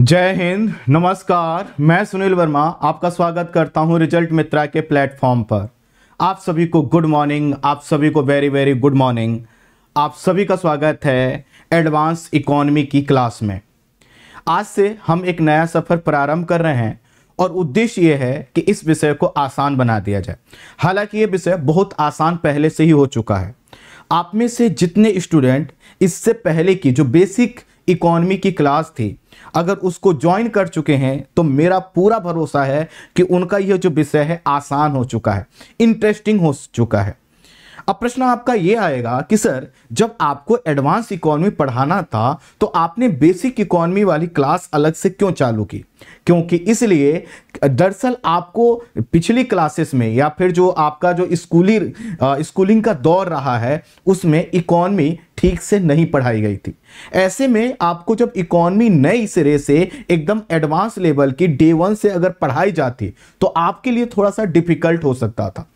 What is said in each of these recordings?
जय हिंद नमस्कार मैं सुनील वर्मा आपका स्वागत करता हूं रिजल्ट मित्रा के प्लेटफॉर्म पर आप सभी को गुड मॉर्निंग आप सभी को वेरी वेरी गुड मॉर्निंग आप सभी का स्वागत है एडवांस इकोनॉमी की क्लास में आज से हम एक नया सफ़र प्रारंभ कर रहे हैं और उद्देश्य ये है कि इस विषय को आसान बना दिया जाए हालांकि ये विषय बहुत आसान पहले से ही हो चुका है आप में से जितने स्टूडेंट इससे पहले की जो बेसिक इकोनॉमी की क्लास थी अगर उसको ज्वाइन कर चुके हैं तो मेरा पूरा भरोसा है कि उनका यह जो विषय है आसान हो चुका है इंटरेस्टिंग हो चुका है अब प्रश्न आपका यह आएगा कि सर जब आपको एडवांस इकोनॉमी पढ़ाना था तो आपने बेसिक इकोनॉमी वाली क्लास अलग से क्यों चालू की क्योंकि इसलिए दरअसल आपको पिछली क्लासेस में या फिर जो आपका जो स्कूली स्कूलिंग का दौर रहा है उसमें इकोनॉमी ठीक से नहीं पढ़ाई गई थी ऐसे में आपको जब इकोनॉमी नए सिरे से एकदम एडवांस लेवल की डे वन से अगर पढ़ाई जाती तो आपके लिए थोड़ा सा डिफिकल्ट हो सकता था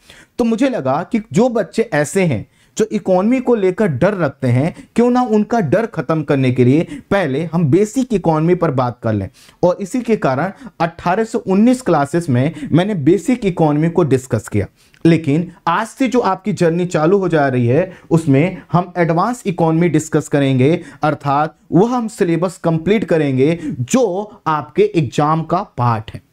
तो मुझे लगा कि जो बच्चे ऐसे हैं जो इकोनॉमी को लेकर डर रखते हैं क्यों ना उनका डर खत्म करने के लिए पहले हम बेसिक इकोनॉमी पर बात कर लें और इसी के कारण 1819 क्लासेस में मैंने बेसिक इकोनॉमी को डिस्कस किया लेकिन आज से जो आपकी जर्नी चालू हो जा रही है उसमें हम एडवांस इकोनॉमी डिस्कस करेंगे अर्थात वह हम सिलेबस कंप्लीट करेंगे जो आपके एग्जाम का पार्ट है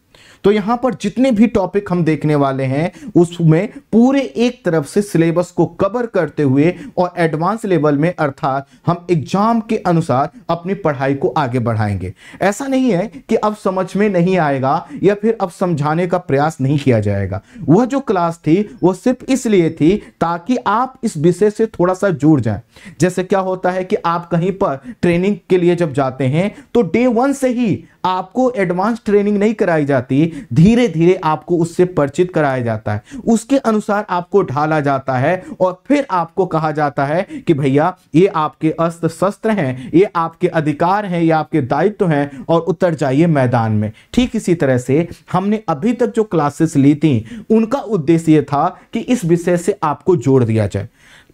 तो यहां पर जितने भी टॉपिक हम देखने वाले हैं उसमें पूरे एक तरफ से सिलेबस को कवर करते हुए और एडवांस लेवल में अर्थात हम एग्जाम के अनुसार अपनी पढ़ाई को आगे बढ़ाएंगे ऐसा नहीं है कि अब समझ में नहीं आएगा या फिर अब समझाने का प्रयास नहीं किया जाएगा वह जो क्लास थी वह सिर्फ इसलिए थी ताकि आप इस विषय से थोड़ा सा जुड़ जाए जैसे क्या होता है कि आप कहीं पर ट्रेनिंग के लिए जब जाते हैं तो डे वन से ही आपको एडवांस ट्रेनिंग नहीं कराई जाती धीरे धीरे आपको उससे परिचित कराया जाता है उसके अनुसार आपको ढाला जाता है और फिर आपको कहा जाता है कि भैया ये आपके अस्त्र शस्त्र हैं ये आपके अधिकार हैं ये आपके दायित्व हैं और उतर जाइए मैदान में ठीक इसी तरह से हमने अभी तक जो क्लासेस ली थी उनका उद्देश्य यह था कि इस विषय से आपको जोड़ दिया जाए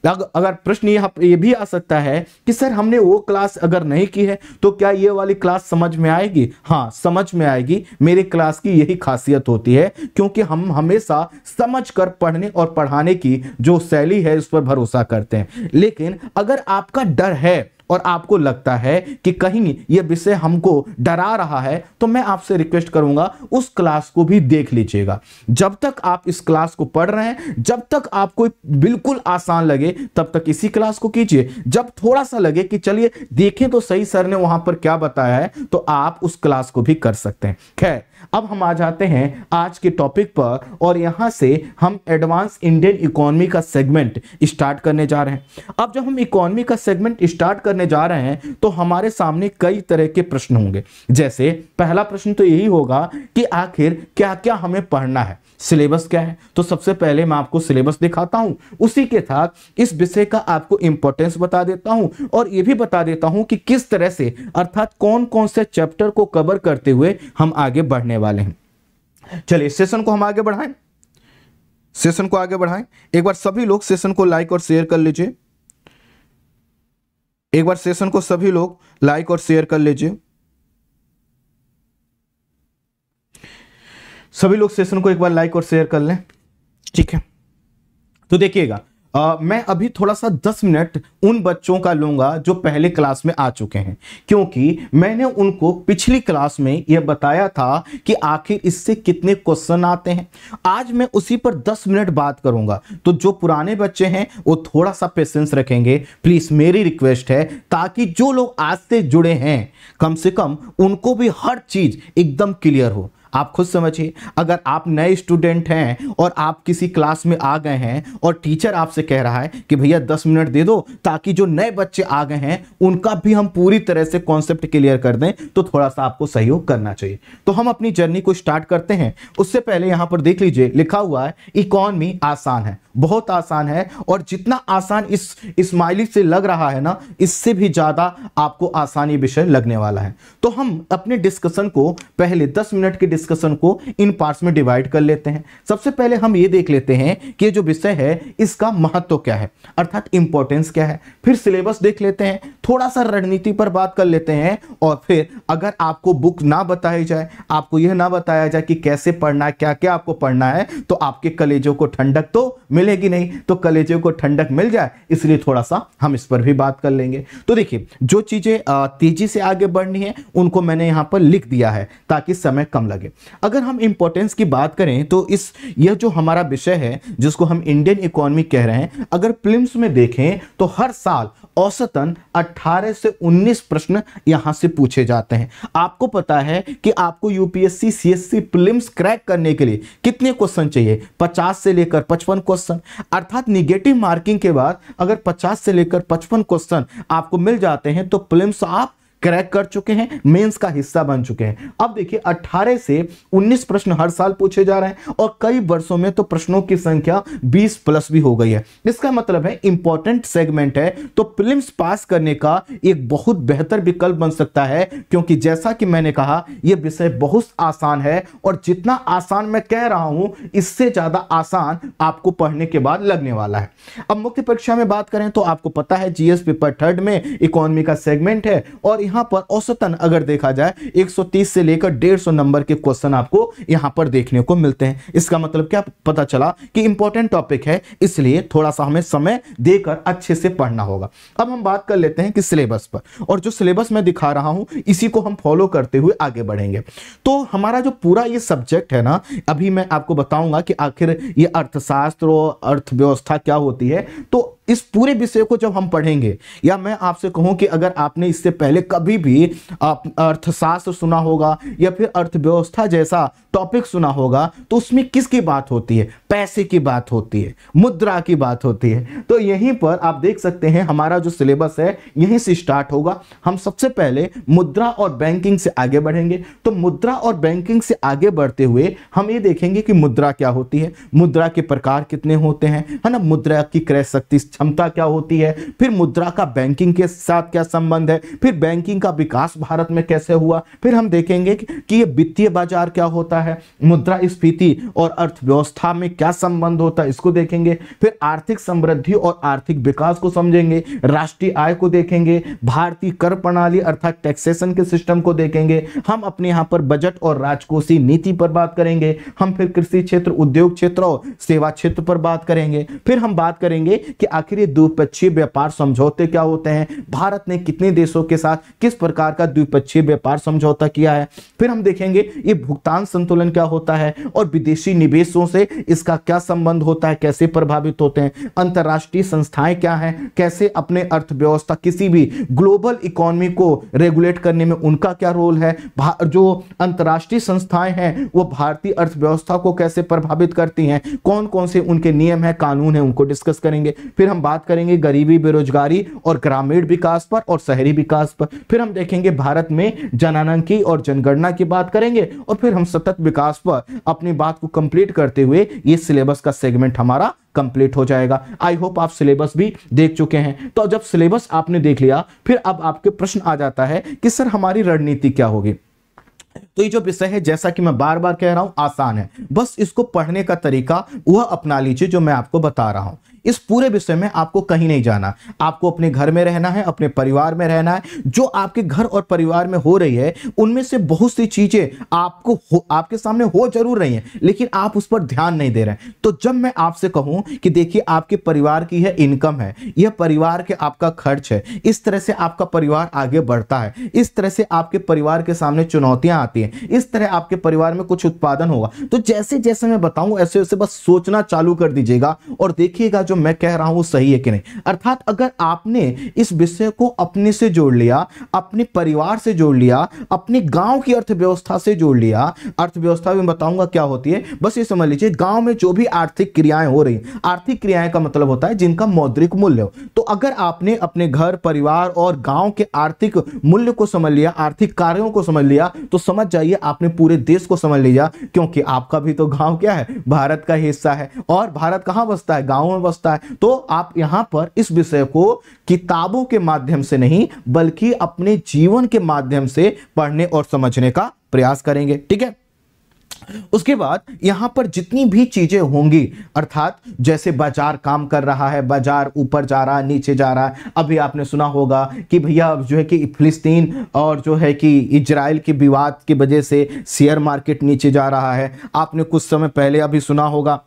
अगर प्रश्न यहाँ ये भी आ सकता है कि सर हमने वो क्लास अगर नहीं की है तो क्या ये वाली क्लास समझ में आएगी हाँ समझ में आएगी मेरे क्लास की यही खासियत होती है क्योंकि हम हमेशा समझ कर पढ़ने और पढ़ाने की जो शैली है उस पर भरोसा करते हैं लेकिन अगर आपका डर है और आपको लगता है कि कहीं ये विषय हमको डरा रहा है तो मैं आपसे रिक्वेस्ट करूंगा उस क्लास को भी देख लीजिएगा जब तक आप इस क्लास को पढ़ रहे हैं जब तक आपको बिल्कुल आसान लगे तब तक इसी क्लास को कीजिए जब थोड़ा सा लगे कि चलिए देखें तो सही सर ने वहां पर क्या बताया है तो आप उस क्लास को भी कर सकते हैं खैर अब हम आ जाते हैं आज के टॉपिक पर और यहां से हम एडवांस इंडियन इकोनॉमी का सेगमेंट स्टार्ट करने जा रहे हैं अब जब हम इकोनॉमी का सेगमेंट स्टार्ट करने जा रहे हैं तो हमारे सामने कई तरह के प्रश्न होंगे जैसे पहला प्रश्न तो यही होगा कि आखिर क्या क्या हमें पढ़ना है सिलेबस क्या है तो सबसे पहले मैं आपको सिलेबस दिखाता हूं उसी के साथ इस विषय का आपको इंपॉर्टेंस बता देता हूं और यह भी बता देता हूं कि किस तरह से अर्थात कौन कौन से चैप्टर को कवर करते हुए हम आगे बढ़ने वाले हैं चलिए सेशन को हम आगे बढ़ाएं सेशन को आगे बढ़ाएं एक बार सभी लोग सेशन को लाइक और शेयर कर लीजिए एक बार सेशन को सभी लोग लाइक और शेयर कर लीजिए सभी लोग सेशन को एक बार लाइक और शेयर कर लें ठीक है तो देखिएगा मैं अभी थोड़ा सा दस मिनट उन बच्चों का लूंगा जो पहले क्लास में आ चुके हैं क्योंकि मैंने उनको पिछली क्लास में यह बताया था कि आखिर इससे कितने क्वेश्चन आते हैं आज मैं उसी पर दस मिनट बात करूंगा तो जो पुराने बच्चे हैं वो थोड़ा सा पेशेंस रखेंगे प्लीज मेरी रिक्वेस्ट है ताकि जो लोग आज से जुड़े हैं कम से कम उनको भी हर चीज एकदम क्लियर हो आप खुद समझिए अगर आप नए स्टूडेंट हैं और आप किसी क्लास में आ गए हैं और टीचर आपसे कह रहा है कि भैया दस मिनट दे दो ताकि जो नए बच्चे आ गए हैं उनका भी हम पूरी तरह से कॉन्सेप्ट क्लियर कर दें तो थोड़ा सा आपको सहयोग करना चाहिए तो हम अपनी जर्नी को स्टार्ट करते हैं उससे पहले यहाँ पर देख लीजिए लिखा हुआ है इकॉनमी आसान है बहुत आसान है और जितना आसान इस स्माइली से लग रहा है ना इससे भी ज़्यादा आपको आसानी विषय लगने वाला है तो हम अपने डिस्कशन को पहले दस मिनट के डिस्कशन को इन पार्ट्स में डिवाइड कर लेते हैं सबसे पहले हम ये देख लेते हैं कि जो विषय है इसका महत्व क्या है अर्थात इंपॉर्टेंस क्या है फिर सिलेबस देख लेते हैं थोड़ा सा रणनीति पर बात कर लेते हैं और फिर अगर आपको बुक ना बताई जाए आपको यह ना बताया जाए कि कैसे पढ़ना है क्या क्या आपको पढ़ना है तो आपके कलेजों को ठंडक तो मिलेगी नहीं तो कलेजों को ठंडक मिल जाए इसलिए थोड़ा सा हम इस पर भी बात कर लेंगे तो देखिए जो चीज़ें तेजी से आगे बढ़नी है उनको मैंने यहां पर लिख दिया है ताकि समय कम लगे अगर हम इंपॉर्टेंस की बात करें तो इस यह जो हमारा विषय है जिसको हम इंडियन इकोनॉमी कह रहे हैं अगर प्लिम्स में देखें तो हर साल औसतन 18 से 19 प्रश्न यहां से पूछे जाते हैं आपको पता है कि आपको यूपीएससी सीएससी प्लिम्स क्रैक करने के लिए कितने क्वेश्चन चाहिए 50 से लेकर 55 क्वेश्चन अर्थात निगेटिव मार्किंग के बाद अगर 50 से लेकर 55 क्वेश्चन आपको मिल जाते हैं तो प्लिम्स आप क्रैक कर चुके हैं मेंस का हिस्सा बन चुके हैं अब देखिए 18 से 19 प्रश्न हर साल पूछे जा रहे हैं और कई वर्षों में तो प्रश्नों की संख्या 20 प्लस भी हो गई है इसका मतलब है इंपॉर्टेंट सेगमेंट है तो फिल्म्स पास करने का एक बहुत बेहतर विकल्प बन सकता है क्योंकि जैसा कि मैंने कहा यह विषय बहुत आसान है और जितना आसान मैं कह रहा हूं इससे ज्यादा आसान आपको पढ़ने के बाद लगने वाला है अब मुख्य परीक्षा में बात करें तो आपको पता है जीएस पेपर थर्ड में इकोनॉमी का सेगमेंट है और यहां पर औसतन अगर देखा जाए 130 से लेकर 150 नंबर के क्वेश्चन आपको यहां पर देखने को मिलते हैं इसका मतलब क्या पता चला कि इंपॉर्टेंट टॉपिक है इसलिए थोड़ा सा हमें समय देकर अच्छे से पढ़ना होगा अब हम बात कर लेते हैं कि सिलेबस पर और जो सिलेबस मैं दिखा रहा हूं इसी को हम फॉलो करते हुए आगे बढ़ेंगे तो हमारा जो पूरा ये सब्जेक्ट है ना अभी मैं आपको बताऊंगा कि आखिर ये अर्थशास्त्र और अर्थव्यवस्था क्या होती है तो इस पूरे विषय को जब हम पढ़ेंगे या मैं आपसे कहूं कि अगर आपने इससे पहले कभी भी अर्थशास्त्र सुना होगा या फिर अर्थव्यवस्था जैसा टॉपिक सुना होगा तो उसमें किसकी बात होती है पैसे की बात होती है मुद्रा की बात होती है तो यहीं पर आप देख सकते हैं हमारा जो सिलेबस है यहीं से स्टार्ट होगा हम सबसे पहले मुद्रा और बैंकिंग से आगे बढ़ेंगे तो मुद्रा और बैंकिंग से आगे बढ़ते हुए हम ये देखेंगे कि मुद्रा क्या होती है मुद्रा के प्रकार कितने होते हैं है ना मुद्रा की क्रय शक्ति क्षमता क्या होती है फिर मुद्रा का बैंकिंग के साथ क्या संबंध है फिर बैंकिंग का विकास भारत में कैसे हुआ फिर हम देखेंगे कि ये वित्तीय बाजार क्या होता है मुद्रा स्फीति और अर्थव्यवस्था में क्या संबंध होता है इसको देखेंगे फिर आर्थिक समृद्धि और आर्थिक विकास को समझेंगे राष्ट्रीय आय को देखेंगे भारतीय कर प्रणाली अर्थात टैक्सेशन के सिस्टम को देखेंगे हम अपने यहाँ पर बजट और राजकोषीय नीति पर बात करेंगे हम फिर कृषि क्षेत्र उद्योग क्षेत्र और सेवा क्षेत्र पर बात करेंगे फिर हम बात करेंगे कि आखिर ये द्विपक्षीय व्यापार समझौते क्या होते हैं भारत ने कितने देशों के साथ किस प्रकार का द्विपक्षीय व्यापार समझौता किया है फिर हम देखेंगे ये भुगतान संतुलन क्या होता है और विदेशी निवेशों से इसका क्या संबंध होता है कैसे प्रभावित होते हैं अंतर्राष्ट्रीय संस्थाएं क्या हैं कैसे अपने अर्थव्यवस्था किसी भी ग्लोबल इकोनॉमी को रेगुलेट करने में उनका क्या रोल है जो अंतर्राष्ट्रीय संस्थाएं हैं वो भारतीय अर्थव्यवस्था को कैसे प्रभावित करती हैं कौन कौन से उनके नियम है कानून है उनको डिस्कस करेंगे फिर हम बात करेंगे गरीबी बेरोजगारी और ग्रामीण विकास पर और शहरी विकास पर फिर हम देखेंगे भारत में जनानंकी और जनगणना की बात करेंगे और फिर हम सतत विकास पर अपनी बात को कंप्लीट करते हुए ये सिलेबस का सेगमेंट हमारा कंप्लीट हो जाएगा आई होप आप सिलेबस भी देख चुके हैं तो जब सिलेबस आपने देख लिया फिर अब आपके प्रश्न आ जाता है कि सर हमारी रणनीति क्या होगी तो ये जो विषय है जैसा कि मैं बार बार कह रहा हूं आसान है बस इसको पढ़ने का तरीका वह अपना लीजिए जो मैं आपको बता रहा हूं इस पूरे विषय में आपको कहीं नहीं जाना आपको अपने घर में रहना है अपने परिवार में रहना है जो आपके घर और परिवार में हो रही है उनमें से बहुत सी चीजें आपको आपके सामने हो जरूर रही हैं लेकिन आप उस पर ध्यान नहीं दे रहे हैं तो जब मैं आपसे कहूं कि देखिए आपके परिवार की यह इनकम है यह परिवार के आपका खर्च है इस तरह से आपका परिवार आगे बढ़ता है इस तरह से आपके परिवार के सामने चुनौतियां आती रही है इस तरह आपके परिवार में कुछ उत्पादन होगा तो जैसे जैसे मैं बताऊं ऐसे वैसे बस सोचना चालू कर दीजिएगा और देखिएगा जो मैं कह रहा हूं वो सही है कि नहीं अर्थात अगर आपने इस विषय को अपने से जोड़ लिया अपने परिवार से जोड़ लिया अपने गांव की अर्थव्यवस्था से जोड़ लिया अर्थव्यवस्था में बताऊंगा क्या होती है बस ये समझ लीजिए गांव में जो भी आर्थिक क्रियाएं हो रही आर्थिक क्रियाएं का मतलब होता है जिनका मौद्रिक मूल्य हो तो अगर आपने अपने घर परिवार और गांव के आर्थिक मूल्य को समझ लिया आर्थिक कार्यों को समझ लिया तो समझ चाहिए आपने पूरे देश को समझ लिया क्योंकि आपका भी तो गांव क्या है भारत का हिस्सा है और भारत कहां बसता है गांव में बसता है तो आप यहां पर इस विषय को किताबों के माध्यम से नहीं बल्कि अपने जीवन के माध्यम से पढ़ने और समझने का प्रयास करेंगे ठीक है उसके बाद यहां पर जितनी भी चीजें होंगी अर्थात जैसे बाजार काम कर रहा है बाजार ऊपर जा रहा है नीचे जा रहा है अभी आपने सुना होगा कि भैया जो है कि फिलिस्तीन और जो है कि इजराइल के विवाद की वजह से शेयर मार्केट नीचे जा रहा है आपने कुछ समय पहले अभी सुना होगा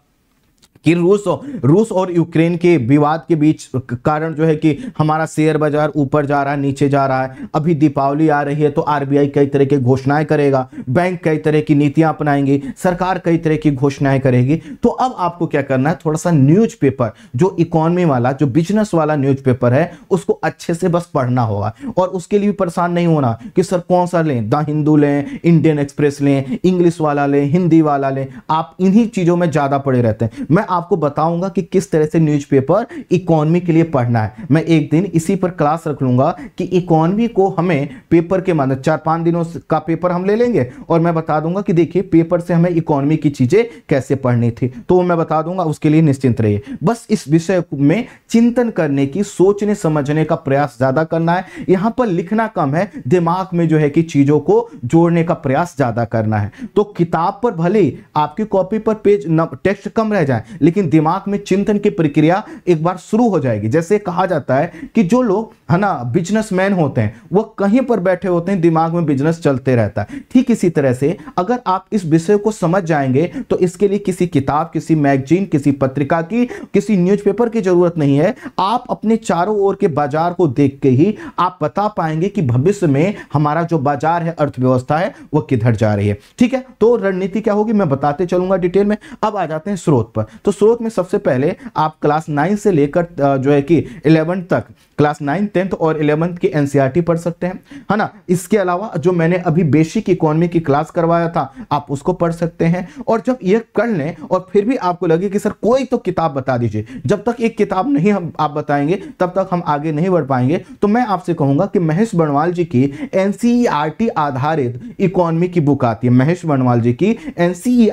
कि रूस रूस और यूक्रेन के विवाद के बीच कारण जो है कि हमारा शेयर बाजार ऊपर जा रहा है नीचे जा रहा है अभी दीपावली आ रही है तो आरबीआई कई तरह की घोषणाएं करेगा बैंक कई तरह की नीतियां अपनाएंगी सरकार कई तरह की घोषणाएं करेगी तो अब आपको क्या करना है थोड़ा सा न्यूज जो इकोनॉमी वाला जो बिजनेस वाला न्यूज है उसको अच्छे से बस पढ़ना होगा और उसके लिए परेशान नहीं होना कि सर कौन सा लें द हिंदू लें इंडियन एक्सप्रेस लें इंग्लिश वाला लें हिंदी वाला लें आप इन्हीं चीजों में ज्यादा पड़े रहते हैं मैं आपको बताऊंगा कि किस तरह से न्यूज़पेपर इकोनॉमी के लिए पढ़ना है मैं एक दिन इसी पर क्लास रख लूँगा कि इकोनॉमी को हमें पेपर के माध्यम चार पाँच दिनों का पेपर हम ले लेंगे और मैं बता दूंगा कि देखिए पेपर से हमें इकोनॉमी की चीज़ें कैसे पढ़नी थी तो मैं बता दूंगा उसके लिए निश्चिंत रहिए बस इस विषय में चिंतन करने की सोचने समझने का प्रयास ज़्यादा करना है यहाँ पर लिखना कम है दिमाग में जो है कि चीज़ों को जोड़ने का प्रयास ज़्यादा करना है तो किताब पर भले आपकी कॉपी पर पेज टेक्स्ट कम रह जाए लेकिन दिमाग में चिंतन की प्रक्रिया एक बार शुरू हो जाएगी जैसे कहा जाता है कि जो लोग है ना बिजनेसमैन होते हैं वो कहीं पर बैठे होते हैं दिमाग में बिजनेस चलते रहता है ठीक इसी तरह से अगर आप इस विषय को समझ जाएंगे तो इसके लिए किसी किताब किसी मैगजीन किसी पत्रिका की किसी न्यूज़पेपर की जरूरत नहीं है आप अपने चारों ओर के बाजार को देख के ही आप बता पाएंगे कि भविष्य में हमारा जो बाजार है अर्थव्यवस्था है वो किधर जा रही है ठीक है तो रणनीति क्या होगी मैं बताते चलूंगा डिटेल में अब आ जाते हैं स्रोत पर तो स्रोत में सबसे पहले आप क्लास नाइन से लेकर जो है कि इलेवन तक क्लास नाइन टेंथ और इलेवंथ की एनसीईआरटी e पढ़ सकते हैं है ना इसके अलावा जो मैंने अभी बेसिक इकोनॉमी की क्लास करवाया था आप उसको पढ़ सकते हैं और जब ये कर लें और फिर भी आपको लगे कि सर कोई तो किताब बता दीजिए जब तक एक किताब नहीं हम आप बताएंगे तब तक हम आगे नहीं बढ़ पाएंगे तो मैं आपसे कहूँगा कि महेश बनवाल जी की एन e आधारित इकोनॉमी की बुक आती है महेश बनवाल जी की एन e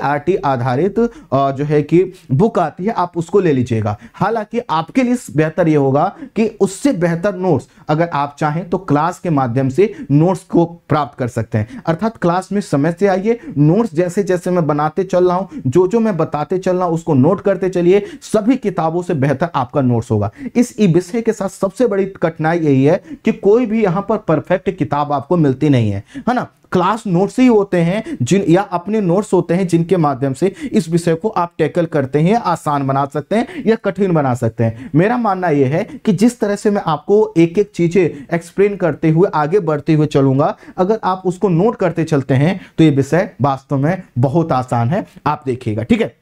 आधारित जो है कि बुक आती है आप उसको ले लीजिएगा हालांकि आपके लिए बेहतर ये होगा कि उससे बेहतर नोट्स अगर आप चाहें तो क्लास के माध्यम से नोट्स को प्राप्त कर सकते हैं अर्थात क्लास में समय से आइए नोट्स जैसे जैसे मैं बनाते चल रहा हूं जो जो मैं बताते चल रहा हूं उसको नोट करते चलिए सभी किताबों से बेहतर आपका नोट्स होगा इस ई विषय के साथ सबसे बड़ी कठिनाई यही है कि कोई भी यहां पर परफेक्ट किताब आपको मिलती नहीं है है ना क्लास नोट्स ही होते हैं जिन या अपने नोट्स होते हैं जिनके माध्यम से इस विषय को आप टैकल करते हैं आसान बना सकते हैं या कठिन बना सकते हैं मेरा मानना यह है कि जिस तरह से मैं आपको एक एक चीजें एक्सप्लेन करते हुए आगे बढ़ते हुए चलूंगा अगर आप उसको नोट करते चलते हैं तो ये विषय वास्तव में बहुत आसान है आप देखिएगा ठीक है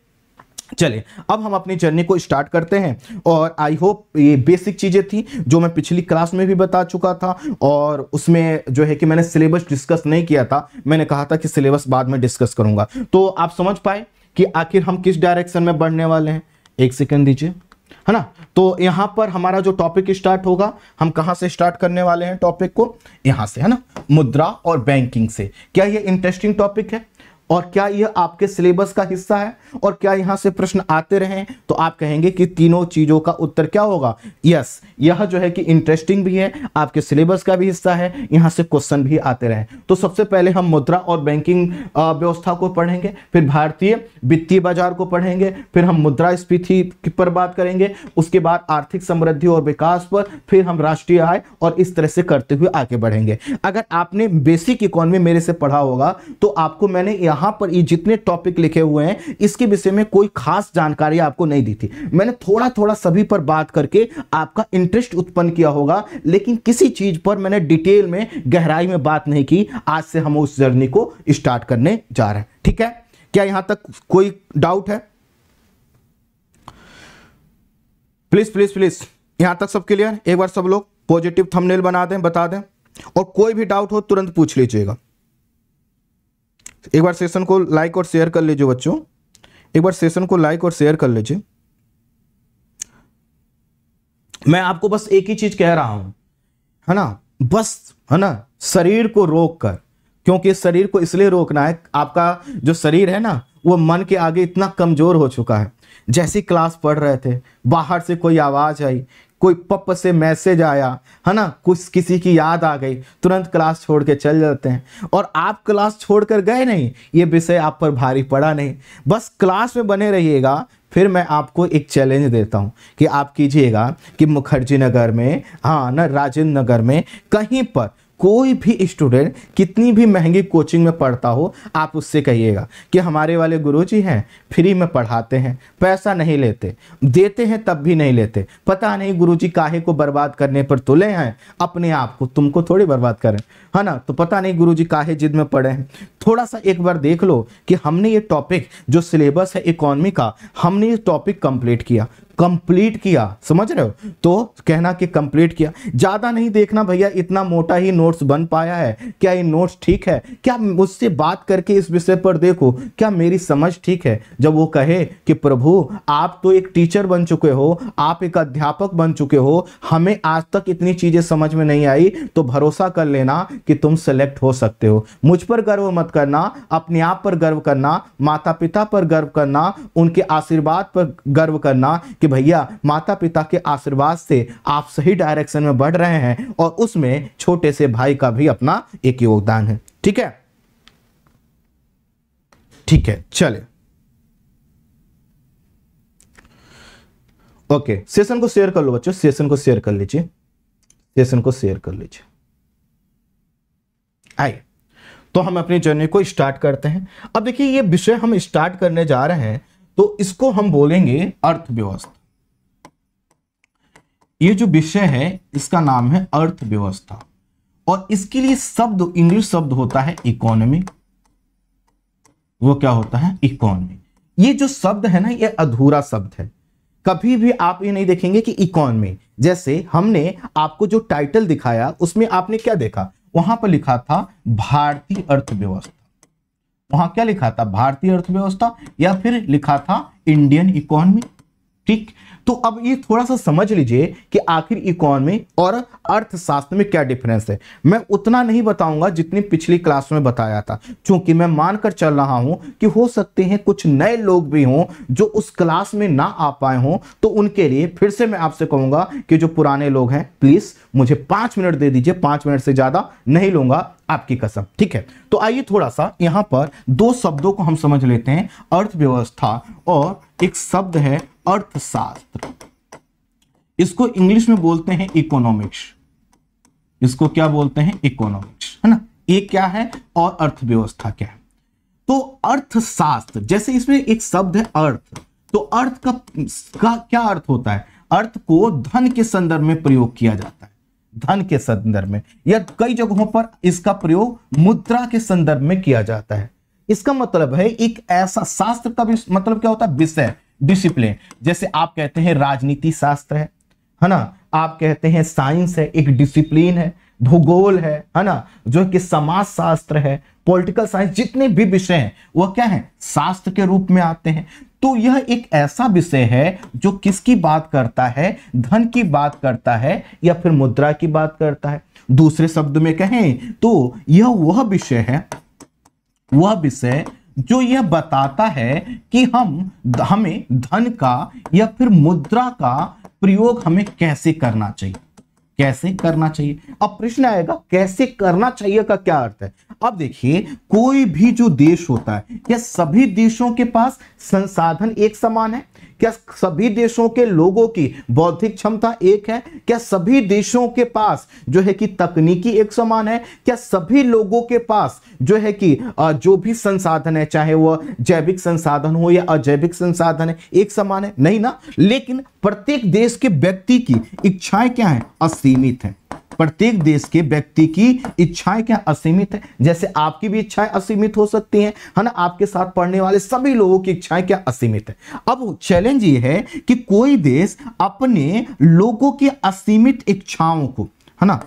चले अब हम अपनी जर्नी को स्टार्ट करते हैं और आई होप ये बेसिक चीज़ें थी जो मैं पिछली क्लास में भी बता चुका था और उसमें जो है कि मैंने सिलेबस डिस्कस नहीं किया था मैंने कहा था कि सिलेबस बाद में डिस्कस करूंगा तो आप समझ पाए कि आखिर हम किस डायरेक्शन में बढ़ने वाले हैं एक सेकेंड दीजिए है ना तो यहाँ पर हमारा जो टॉपिक स्टार्ट होगा हम कहाँ से स्टार्ट करने वाले हैं टॉपिक को यहाँ से है ना मुद्रा और बैंकिंग से क्या ये इंटरेस्टिंग टॉपिक है और क्या यह आपके सिलेबस का हिस्सा है और क्या यहां से प्रश्न आते रहे तो आप कहेंगे कि तीनों चीज़ों का उत्तर क्या होगा यस यह जो है कि इंटरेस्टिंग भी है आपके सिलेबस का भी हिस्सा है यहां से क्वेश्चन भी आते रहे तो सबसे पहले हम मुद्रा और बैंकिंग व्यवस्था को पढ़ेंगे फिर भारतीय वित्तीय बाजार को पढ़ेंगे फिर हम मुद्रा स्फीति पर बात करेंगे उसके बाद आर्थिक समृद्धि और विकास पर फिर हम राष्ट्रीय आय और इस तरह से करते हुए आगे बढ़ेंगे अगर आपने बेसिक इकोनॉमी मेरे से पढ़ा होगा तो आपको मैंने यहां यहां पर ये जितने टॉपिक लिखे हुए हैं इसके विषय में कोई खास जानकारी आपको नहीं दी थी मैंने थोड़ा थोड़ा सभी पर बात करके आपका इंटरेस्ट उत्पन्न किया होगा लेकिन किसी चीज पर मैंने डिटेल में गहराई में बात नहीं की आज से हम उस जर्नी को स्टार्ट करने जा रहे हैं ठीक है क्या यहां तक कोई डाउट है प्लीज प्लीज प्लीज यहां तक सब क्लियर एक बार सब लोग पॉजिटिव थंबनेल बना दें बता दें और कोई भी डाउट हो तुरंत पूछ लीजिएगा एक बार सेशन को लाइक और शेयर कर लीजिए बच्चों एक बार सेशन को लाइक और शेयर कर लीजिए मैं आपको बस एक ही चीज कह रहा हूं है ना बस है ना शरीर को रोक कर क्योंकि शरीर को इसलिए रोकना है आपका जो शरीर है ना वो मन के आगे इतना कमजोर हो चुका है जैसी क्लास पढ़ रहे थे बाहर से कोई आवाज आई कोई पप से मैसेज आया है ना कुछ किसी की याद आ गई तुरंत क्लास छोड़ के चल जाते हैं और आप क्लास छोड़ कर गए नहीं ये विषय आप पर भारी पड़ा नहीं बस क्लास में बने रहिएगा फिर मैं आपको एक चैलेंज देता हूँ कि आप कीजिएगा कि मुखर्जी नगर में हाँ ना राजेंद्र नगर में कहीं पर कोई भी स्टूडेंट कितनी भी महंगी कोचिंग में पढ़ता हो आप उससे कहिएगा कि हमारे वाले गुरु जी हैं फ्री में पढ़ाते हैं पैसा नहीं लेते देते हैं तब भी नहीं लेते पता नहीं गुरु जी काहे को बर्बाद करने पर तुले हैं अपने आप को तुमको थोड़ी बर्बाद करें है हाँ ना तो पता नहीं गुरुजी काहे जिद में पड़े हैं थोड़ा सा एक बार देख लो कि हमने ये टॉपिक जो सिलेबस है इकोनॉमी का हमने ये टॉपिक कंप्लीट किया कंप्लीट किया समझ रहे हो तो कहना कि कंप्लीट किया ज़्यादा नहीं देखना भैया इतना मोटा ही नोट्स बन पाया है क्या ये नोट्स ठीक है क्या मुझसे बात करके इस विषय पर देखो क्या मेरी समझ ठीक है जब वो कहे कि प्रभु आप तो एक टीचर बन चुके हो आप एक अध्यापक बन चुके हो हमें आज तक इतनी चीज़ें समझ में नहीं आई तो भरोसा कर लेना कि तुम सेलेक्ट हो सकते हो मुझ पर गर्व मत करना अपने आप पर गर्व करना माता पिता पर गर्व करना उनके आशीर्वाद पर गर्व करना कि भैया माता पिता के आशीर्वाद से आप सही डायरेक्शन में बढ़ रहे हैं और उसमें छोटे से भाई का भी अपना एक योगदान है ठीक है ठीक है चले ओके सेशन को शेयर कर लो बच्चों सेशन को शेयर कर लीजिए सेशन को शेयर कर लीजिए आइए तो हम अपनी जर्नी को स्टार्ट करते हैं अब देखिए ये विषय हम स्टार्ट करने जा रहे हैं तो इसको हम बोलेंगे अर्थव्यवस्था ये जो विषय है इसका नाम है अर्थव्यवस्था और इसके लिए शब्द इंग्लिश शब्द होता है इकोनॉमी वो क्या होता है इकोनॉमी ये जो शब्द है ना ये अधूरा शब्द है कभी भी आप ये नहीं देखेंगे कि इकोनॉमी जैसे हमने आपको जो टाइटल दिखाया उसमें आपने क्या देखा वहां पर लिखा था भारतीय अर्थव्यवस्था वहां क्या लिखा था भारतीय अर्थव्यवस्था या फिर लिखा था इंडियन इकोनॉमी ठीक तो अब ये थोड़ा सा समझ लीजिए कि आखिर इकोनॉमी और अर्थशास्त्र में क्या डिफरेंस है मैं उतना नहीं बताऊंगा जितनी पिछली क्लास में बताया था क्योंकि मैं मानकर चल रहा हूं कि हो सकते हैं कुछ नए लोग भी हों जो उस क्लास में ना आ पाए हों तो उनके लिए फिर से मैं आपसे कहूंगा कि जो पुराने लोग हैं प्लीज मुझे पांच मिनट दे दीजिए पांच मिनट से ज्यादा नहीं लूंगा आपकी कसम ठीक है तो आइए थोड़ा सा यहां पर दो शब्दों को हम समझ लेते हैं अर्थव्यवस्था और एक शब्द है अर्थशास्त्र इसको इंग्लिश में बोलते हैं इकोनॉमिक्स इसको क्या बोलते हैं इकोनॉमिक्स है ना ये क्या है और अर्थव्यवस्था क्या है तो अर्थशास्त्र जैसे इसमें एक शब्द है अर्थ तो अर्थ का, का क्या अर्थ होता है अर्थ को धन के संदर्भ में प्रयोग किया जाता है धन के संदर्भ में या कई जगहों पर इसका प्रयोग मुद्रा के संदर्भ में किया जाता है इसका मतलब है एक ऐसा शास्त्र का भी मतलब क्या होता है विषय डिसिप्लिन जैसे आप कहते हैं राजनीति शास्त्र है है ना आप कहते हैं साइंस है एक डिसिप्लिन है भूगोल है है ना जो कि समाज शास्त्र है पॉलिटिकल साइंस जितने भी विषय हैं वह क्या है शास्त्र के रूप में आते हैं तो यह एक ऐसा विषय है जो किसकी बात करता है धन की बात करता है या फिर मुद्रा की बात करता है दूसरे शब्द में कहें तो यह वह विषय है वह विषय जो यह बताता है कि हम हमें धन का या फिर मुद्रा का प्रयोग हमें कैसे करना चाहिए कैसे करना चाहिए अब प्रश्न आएगा कैसे करना चाहिए का क्या अर्थ है अब देखिए कोई भी जो देश होता है या सभी देशों के पास संसाधन एक समान है क्या सभी देशों के लोगों की बौद्धिक क्षमता एक है क्या सभी देशों के पास जो है कि तकनीकी एक समान है क्या सभी लोगों के पास जो है कि जो भी संसाधन है चाहे वह जैविक संसाधन हो या अजैविक संसाधन है एक समान है नहीं ना लेकिन प्रत्येक देश के व्यक्ति की इच्छाएं क्या है असीमित है प्रत्येक देश के व्यक्ति की इच्छाएं क्या असीमित है जैसे आपकी भी इच्छाएं असीमित हो सकती हैं है ना आपके साथ पढ़ने वाले सभी लोगों की इच्छाएं क्या असीमित है अब चैलेंज ये है कि कोई देश अपने लोगों की असीमित इच्छाओं को है ना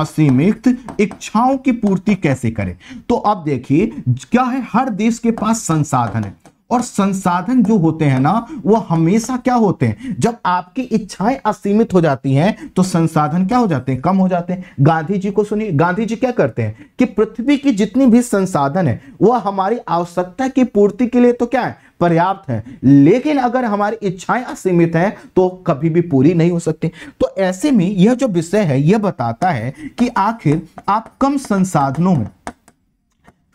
असीमित इच्छाओं की पूर्ति कैसे करें तो अब देखिए क्या है हर देश के पास संसाधन है और संसाधन जो होते हैं ना वो हमेशा क्या होते हैं जब आपकी इच्छाएं असीमित हो जाती हैं तो संसाधन क्या हो जाते हैं कम हो जाते हैं गांधी जी को सुनिए गांधी जी क्या करते हैं कि पृथ्वी की जितनी भी संसाधन है वह हमारी आवश्यकता की पूर्ति के लिए तो क्या है पर्याप्त है लेकिन अगर हमारी इच्छाएं असीमित हैं तो कभी भी पूरी नहीं हो सकती तो ऐसे में यह जो विषय है यह बताता है कि आखिर आप कम संसाधनों में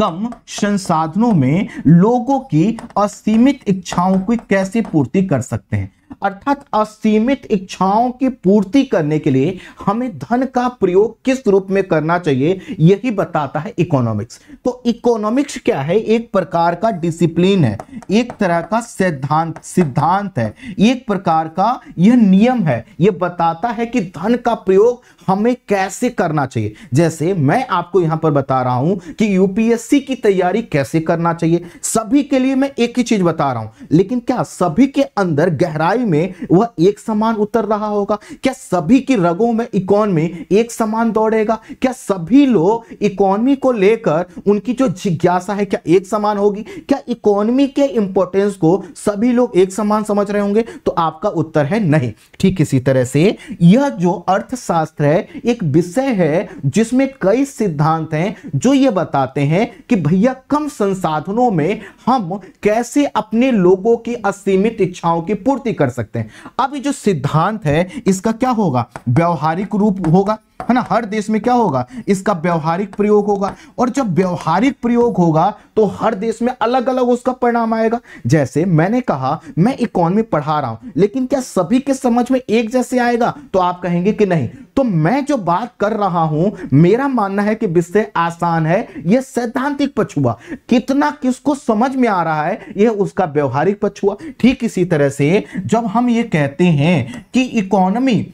कम संसाधनों में लोगों की असीमित इच्छाओं की कैसे पूर्ति कर सकते हैं अर्थात असीमित इच्छाओं की पूर्ति करने के लिए हमें धन का प्रयोग किस रूप में करना चाहिए यही बताता है इकोनॉमिक्स तो इकोनॉमिक्स क्या है एक प्रकार का डिसिप्लिन है एक तरह का सिद्धांत सिद्धांत है एक प्रकार का यह नियम है यह बताता है कि धन का प्रयोग हमें कैसे करना चाहिए जैसे मैं आपको यहां पर बता रहा हूं कि यूपीएससी की तैयारी कैसे करना चाहिए सभी के लिए मैं एक ही चीज बता रहा हूं लेकिन क्या सभी के अंदर गहराई सभी में वह एक समान उतर रहा होगा क्या सभी की रगों में इकोनमी एक समान दौड़ेगा क्या सभी लोग इकोनमी को लेकर उनकी जो जिज्ञासा है क्या एक समान होगी क्या इकोनमी के इंपॉर्टेंस को सभी लोग एक समान समझ रहे होंगे तो आपका उत्तर है नहीं ठीक इसी तरह से यह जो अर्थशास्त्र है एक विषय है जिसमें कई सिद्धांत हैं जो ये बताते हैं कि भैया कम संसाधनों में हम कैसे अपने लोगों की असीमित इच्छाओं की पूर्ति कर सकते हैं अब ये जो सिद्धांत है इसका क्या होगा व्यवहारिक रूप होगा है ना हर देश में क्या होगा इसका व्यवहारिक प्रयोग होगा और जब व्यवहारिक प्रयोग होगा तो हर देश में अलग अलग उसका परिणाम आएगा जैसे मैंने कहा मैं इकोनॉमी पढ़ा रहा हूं लेकिन क्या सभी के समझ में एक जैसे आएगा तो आप कहेंगे कि नहीं तो मैं जो बात कर रहा हूं मेरा मानना है कि विषय आसान है यह सैद्धांतिक पक्ष हुआ कितना किसको समझ में आ रहा है यह उसका व्यवहारिक पक्ष हुआ ठीक इसी तरह से जब हम ये कहते हैं कि इकोनॉमी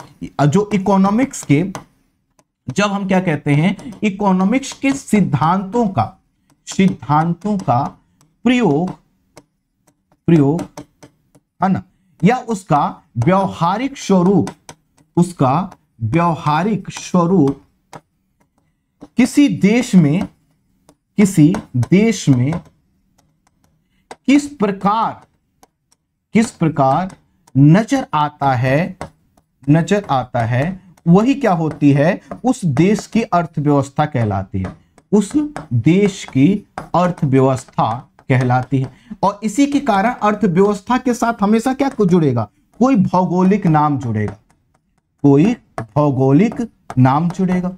जो इकोनॉमिक्स के जब हम क्या कहते हैं इकोनॉमिक्स के सिद्धांतों का सिद्धांतों का प्रयोग प्रयोग है ना या उसका व्यवहारिक स्वरूप उसका व्यवहारिक स्वरूप किसी देश में किसी देश में किस प्रकार किस प्रकार नजर आता है नजर आता है वही क्या होती है उस देश की अर्थव्यवस्था कहलाती है उस देश की अर्थव्यवस्था कहलाती है और इसी के कारण अर्थव्यवस्था के साथ हमेशा क्या जुड़ेगा कोई भौगोलिक नाम जुड़ेगा कोई भौगोलिक नाम जुड़ेगा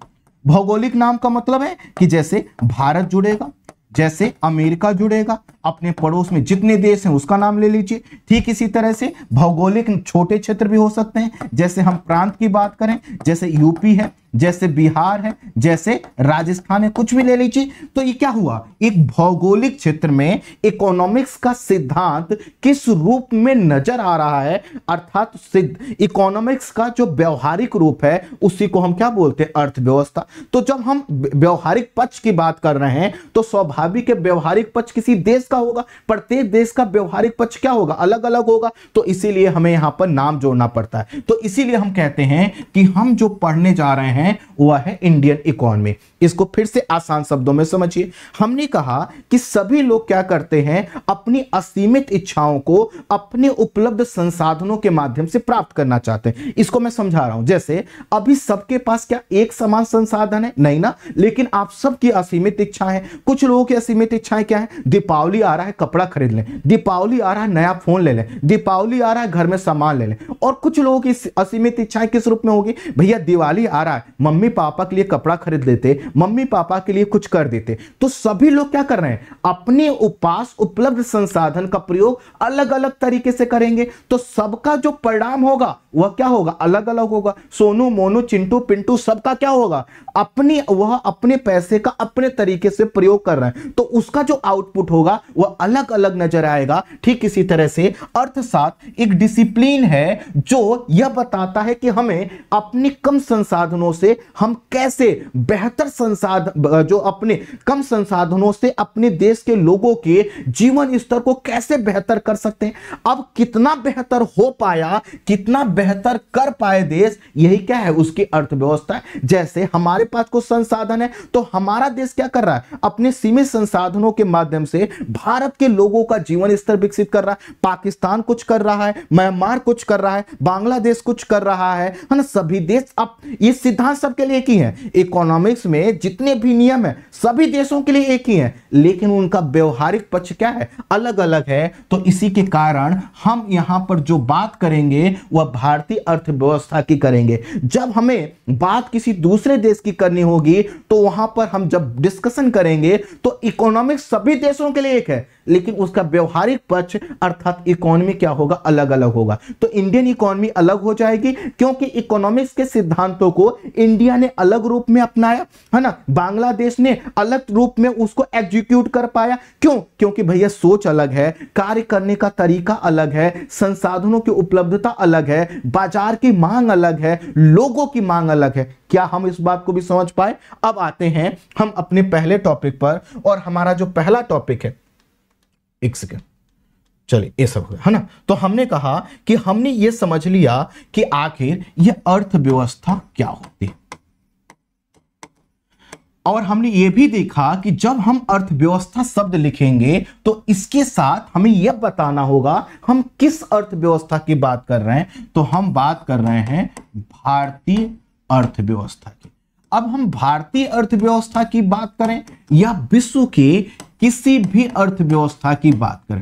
भौगोलिक नाम का मतलब है कि जैसे भारत जुड़ेगा जैसे अमेरिका जुड़ेगा अपने पड़ोस में जितने देश हैं उसका नाम ले लीजिए ठीक इसी तरह से भौगोलिक छोटे क्षेत्र भी हो सकते हैं जैसे हम प्रांत की बात करें जैसे यूपी है जैसे बिहार है जैसे राजस्थान है कुछ भी ले लीजिए तो ये क्या हुआ एक भौगोलिक क्षेत्र में इकोनॉमिक्स का सिद्धांत किस रूप में नजर आ रहा है अर्थात सिद्ध इकोनॉमिक्स का जो व्यवहारिक रूप है उसी को हम क्या बोलते हैं अर्थव्यवस्था तो जब हम व्यवहारिक पक्ष की बात कर रहे हैं तो स्वाभाविक व्यवहारिक पक्ष किसी देश का होगा प्रत्येक देश का व्यवहारिक पक्ष क्या होगा अलग अलग होगा तो इसीलिए हमें यहां पर नाम जोड़ना पड़ता है तो इसीलिए हम कहते हैं कि हम जो पढ़ने जा रहे हैं है वह है इंडियन इकोनॉमी इसको फिर से आसान शब्दों में समझिए हमने कहा कि सभी लोग क्या करते हैं अपनी असीमित इच्छाओं को अपने उपलब्ध संसाधनों के माध्यम से प्राप्त करना चाहते हैं इसको मैं समझा रहा हूं जैसे अभी सबके पास क्या एक समान संसाधन है नहीं ना लेकिन आप सबकी असीमित इच्छा है कुछ लोगों की असीमित इच्छाएं क्या है दीपावली आ रहा है कपड़ा खरीद लें दीपावली आ रहा है नया फोन ले लें दीपावली आ रहा है घर में सामान ले लें और कुछ लोगों की असीमित इच्छाएं किस रूप में होगी भैया दिवाली आ रहा है मम्मी पापा के लिए कपड़ा खरीद देते मम्मी पापा के लिए कुछ कर देते तो सभी लोग क्या कर रहे हैं अपने उपास उपलब्ध संसाधन का प्रयोग अलग अलग तरीके से करेंगे तो सबका जो परिणाम होगा वह क्या होगा अलग अलग होगा सोनू मोनू चिंटू पिंटू सबका क्या होगा अपने वह अपने पैसे का अपने तरीके से प्रयोग कर रहे हैं तो उसका जो आउटपुट होगा वह अलग अलग नजर आएगा ठीक इसी तरह से अर्थशास्त्र एक डिसिप्लिन है जो यह बताता है कि हमें अपने कम संसाधनों से हम कैसे बेहतर संसाधन जो अपने कम संसाधनों से अपने देश के लोगों के जीवन स्तर को कैसे बेहतर कर सकते हैं अब कितना बेहतर हो पाया कितना बेहतर कर पाए देश यही क्या है उसकी अर्थव्यवस्था जैसे हमारे पास कुछ संसाधन है तो हमारा देश क्या कर रहा है अपने सीमित संसाधनों के माध्यम से भारत के लोगों का जीवन स्तर विकसित कर रहा है पाकिस्तान कुछ कर रहा है म्यांमार कुछ कर रहा है बांग्लादेश कुछ कर रहा है ना सभी देश अब इस सिद्धांत यहाँ सबके लिए एक ही है इकोनॉमिक्स में जितने भी नियम है सभी देशों के लिए एक ही है लेकिन उनका व्यवहारिक पक्ष क्या है अलग अलग है तो इसी के कारण हम यहां पर जो बात करेंगे वह भारतीय अर्थव्यवस्था की करेंगे जब हमें बात किसी दूसरे देश की करनी होगी तो वहां पर हम जब डिस्कशन करेंगे तो इकोनॉमिक्स सभी देशों के लिए एक है लेकिन उसका व्यवहारिक पक्ष अर्थात इकोनॉमी क्या होगा अलग अलग होगा तो इंडियन इकोनॉमी अलग हो जाएगी क्योंकि इकोनॉमिक्स के सिद्धांतों को इंडिया ने अलग रूप में अपनाया है ना बांग्लादेश ने अलग रूप में उसको एग्जीक्यूट कर पाया क्यों क्योंकि भैया सोच अलग है कार्य करने का तरीका अलग है संसाधनों की उपलब्धता अलग है बाजार की मांग अलग है लोगों की मांग अलग है क्या हम इस बात को भी समझ पाए अब आते हैं हम अपने पहले टॉपिक पर और हमारा जो पहला टॉपिक है एक सेकेंड चलिए ये सब है ना तो हमने कहा कि हमने ये समझ लिया कि आखिर ये अर्थव्यवस्था क्या होती है और हमने ये भी देखा कि जब हम अर्थव्यवस्था शब्द लिखेंगे तो इसके साथ हमें यह बताना होगा हम किस अर्थव्यवस्था की बात कर रहे हैं तो हम बात कर रहे हैं भारतीय अर्थव्यवस्था की अब हम भारतीय अर्थव्यवस्था की बात करें या विश्व के किसी भी अर्थव्यवस्था की बात करें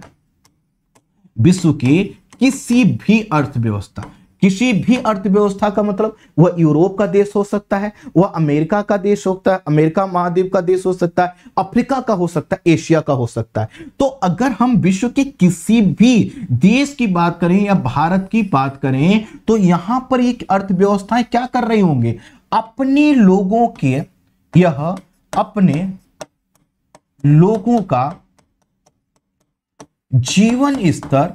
विश्व की किसी भी अर्थव्यवस्था किसी भी अर्थव्यवस्था का मतलब वह यूरोप का देश हो सकता है वह अमेरिका का देश हो सकता है अमेरिका महाद्वीप का देश हो सकता है अफ्रीका का हो सकता है एशिया का हो सकता है तो अगर हम विश्व के किसी भी देश की बात करें या भारत की बात करें तो यहां पर एक अर्थव्यवस्थाएं क्या कर रही होंगे अपने लोगों के यह अपने लोगों का जीवन स्तर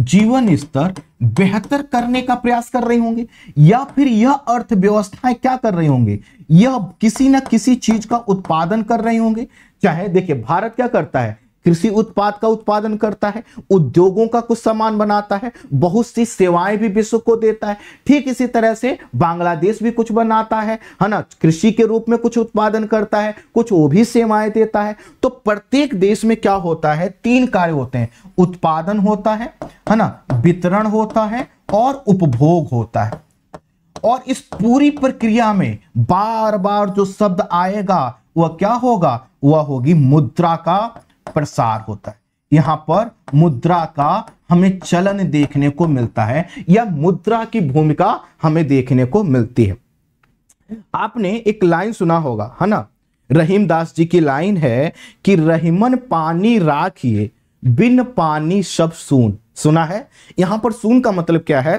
जीवन स्तर बेहतर करने का प्रयास कर रहे होंगे या फिर यह अर्थव्यवस्थाएं क्या कर रहे होंगे यह किसी ना किसी चीज का उत्पादन कर रहे होंगे चाहे देखिए भारत क्या करता है कृषि उत्पाद का उत्पादन करता है उद्योगों का कुछ सामान बनाता है बहुत सी सेवाएं भी विश्व को देता है ठीक इसी तरह से बांग्लादेश भी कुछ बनाता है है ना कृषि के रूप में कुछ उत्पादन करता है कुछ वो भी सेवाएं देता है तो प्रत्येक देश में क्या होता है तीन कार्य होते हैं उत्पादन होता है है ना वितरण होता है और उपभोग होता है और इस पूरी प्रक्रिया में बार बार जो शब्द आएगा वह क्या होगा वह होगी मुद्रा का प्रसार होता है यहां पर मुद्रा का हमें चलन देखने को मिलता है या मुद्रा की भूमिका हमें देखने को मिलती है आपने एक लाइन सुना होगा है ना रहीम दास जी की लाइन है कि रहीमन पानी राखिए बिन पानी सब सुन सुना है यहां पर सुन का मतलब क्या है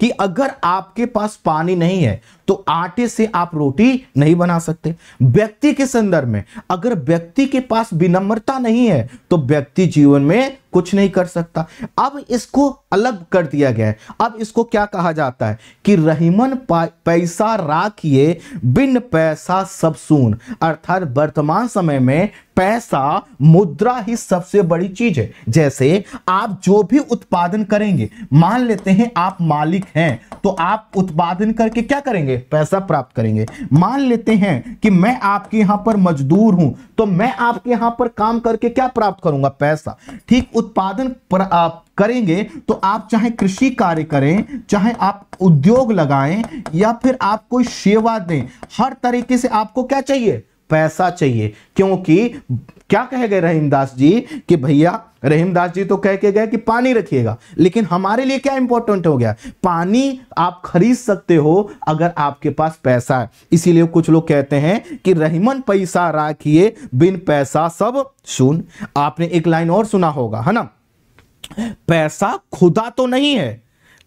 कि अगर आपके पास पानी नहीं है तो आटे से आप रोटी नहीं बना सकते व्यक्ति के संदर्भ में अगर व्यक्ति के पास विनम्रता नहीं है तो व्यक्ति जीवन में कुछ नहीं कर सकता अब इसको अलग कर दिया गया है अब इसको क्या कहा जाता है कि रहीमन पैसा राखिए बिन पैसा सब सुन अर्थात वर्तमान समय में पैसा मुद्रा ही सबसे बड़ी चीज है जैसे आप जो भी उत्पादन करेंगे मान लेते हैं आप मालिक हैं तो आप उत्पादन करके क्या करेंगे पैसा प्राप्त करेंगे मान लेते हैं कि मैं आपके यहां पर मजदूर हूं तो मैं आपके यहां पर काम करके क्या प्राप्त करूंगा पैसा ठीक उत्पादन पर आप करेंगे तो आप चाहे कृषि कार्य करें चाहे आप उद्योग लगाएं या फिर आप कोई सेवा दें हर तरीके से आपको क्या चाहिए पैसा चाहिए क्योंकि क्या कह गए रहीमदास जी कि भैया रहीमदास जी तो कह के गए कि पानी रखिएगा लेकिन हमारे लिए क्या इंपॉर्टेंट हो गया पानी आप खरीद सकते हो अगर आपके पास पैसा है इसीलिए कुछ लोग कहते हैं कि रहीमन पैसा राखिए बिन पैसा सब सुन आपने एक लाइन और सुना होगा है ना पैसा खुदा तो नहीं है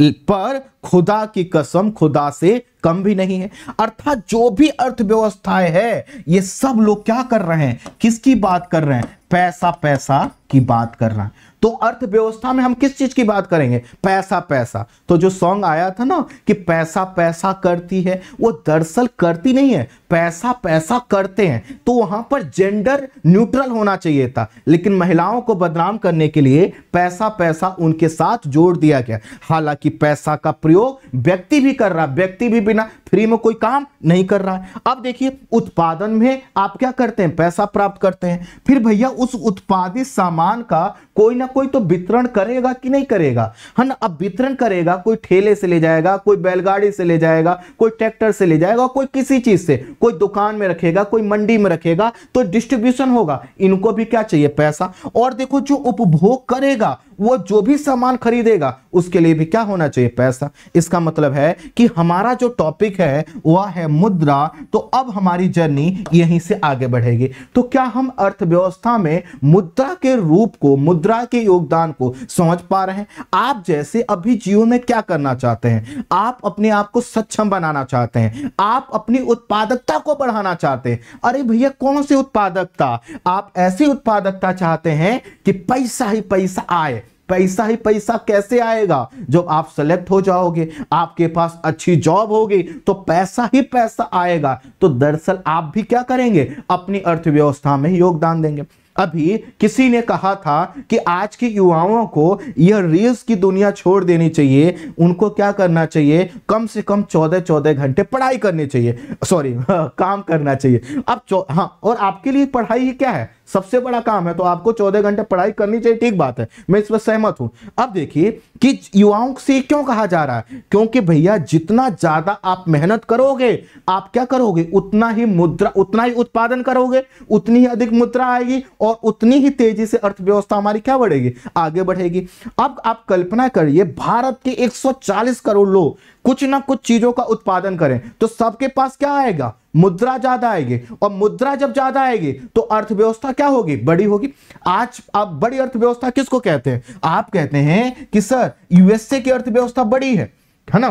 पर खुदा की कसम खुदा से कम भी नहीं है अर्थात जो भी अर्थव्यवस्थाएं है ये सब लोग क्या कर रहे हैं किसकी बात कर रहे हैं पैसा पैसा की बात कर रहे हैं तो अर्थव्यवस्था में हम किस चीज की बात करेंगे पैसा पैसा तो जो सॉन्ग आया था ना कि पैसा पैसा करती है वो दरअसल करती नहीं है पैसा पैसा करते हैं तो वहां पर जेंडर न्यूट्रल होना चाहिए था लेकिन महिलाओं को बदनाम करने के लिए पैसा पैसा उनके साथ जोड़ दिया गया हालांकि पैसा का प्रयोग व्यक्ति भी कर रहा है व्यक्ति भी बिना फ्री में कोई काम नहीं कर रहा है अब देखिए उत्पादन में आप क्या करते हैं पैसा प्राप्त करते हैं फिर भैया उस उत्पादित सामान का कोई ना कोई तो वितरण करेगा कि नहीं करेगा है ना अब वितरण करेगा कोई ठेले से ले जाएगा कोई बैलगाड़ी से ले जाएगा कोई ट्रैक्टर से ले जाएगा कोई किसी चीज से कोई दुकान में रखेगा कोई मंडी में रखेगा तो डिस्ट्रीब्यूशन होगा इनको भी क्या चाहिए पैसा और देखो जो उपभोग करेगा वो जो भी सामान खरीदेगा उसके लिए भी क्या होना चाहिए पैसा इसका मतलब है कि हमारा जो टॉपिक है वह है मुद्रा तो अब हमारी जर्नी यहीं से आगे बढ़ेगी तो क्या हम अर्थव्यवस्था में मुद्रा के रूप को मुद्रा के उनके योगदान को समझ पा रहे हैं आप जैसे अभी जीवन में क्या करना चाहते हैं आप अपने आप को सक्षम बनाना चाहते हैं आप अपनी उत्पादकता को बढ़ाना चाहते हैं अरे भैया कौन सी उत्पादकता आप ऐसी उत्पादकता चाहते हैं कि पैसा ही पैसा आए पैसा ही पैसा कैसे आएगा जब आप सेलेक्ट हो जाओगे आपके पास अच्छी जॉब होगी तो पैसा ही पैसा आएगा तो दरअसल आप भी क्या करेंगे अपनी अर्थव्यवस्था में योगदान देंगे अभी किसी ने कहा था कि आज के युवाओं को यह रील्स की दुनिया छोड़ देनी चाहिए उनको क्या करना चाहिए कम से कम चौदह चौदह घंटे पढ़ाई करनी चाहिए सॉरी काम करना चाहिए अब हाँ और आपके लिए पढ़ाई क्या है सबसे बड़ा काम है तो आपको चौदह घंटे पढ़ाई करनी चाहिए ठीक बात है मैं इस पर सहमत हूं अब देखिए कि युवाओं से क्यों कहा जा रहा है क्योंकि भैया जितना ज्यादा आप मेहनत करोगे आप क्या करोगे उतना ही मुद्रा उतना ही उत्पादन करोगे उतनी ही अधिक मुद्रा आएगी और उतनी ही तेजी से अर्थव्यवस्था हमारी क्या बढ़ेगी आगे बढ़ेगी अब आप कल्पना करिए भारत के एक करोड़ लोग कुछ ना कुछ चीजों का उत्पादन करें तो सबके पास क्या आएगा मुद्रा ज्यादा आएगी और मुद्रा जब ज्यादा आएगी तो अर्थव्यवस्था क्या होगी बड़ी होगी आज आप बड़ी अर्थव्यवस्था किसको कहते हैं आप कहते हैं कि सर यूएसए की अर्थव्यवस्था बड़ी है है ना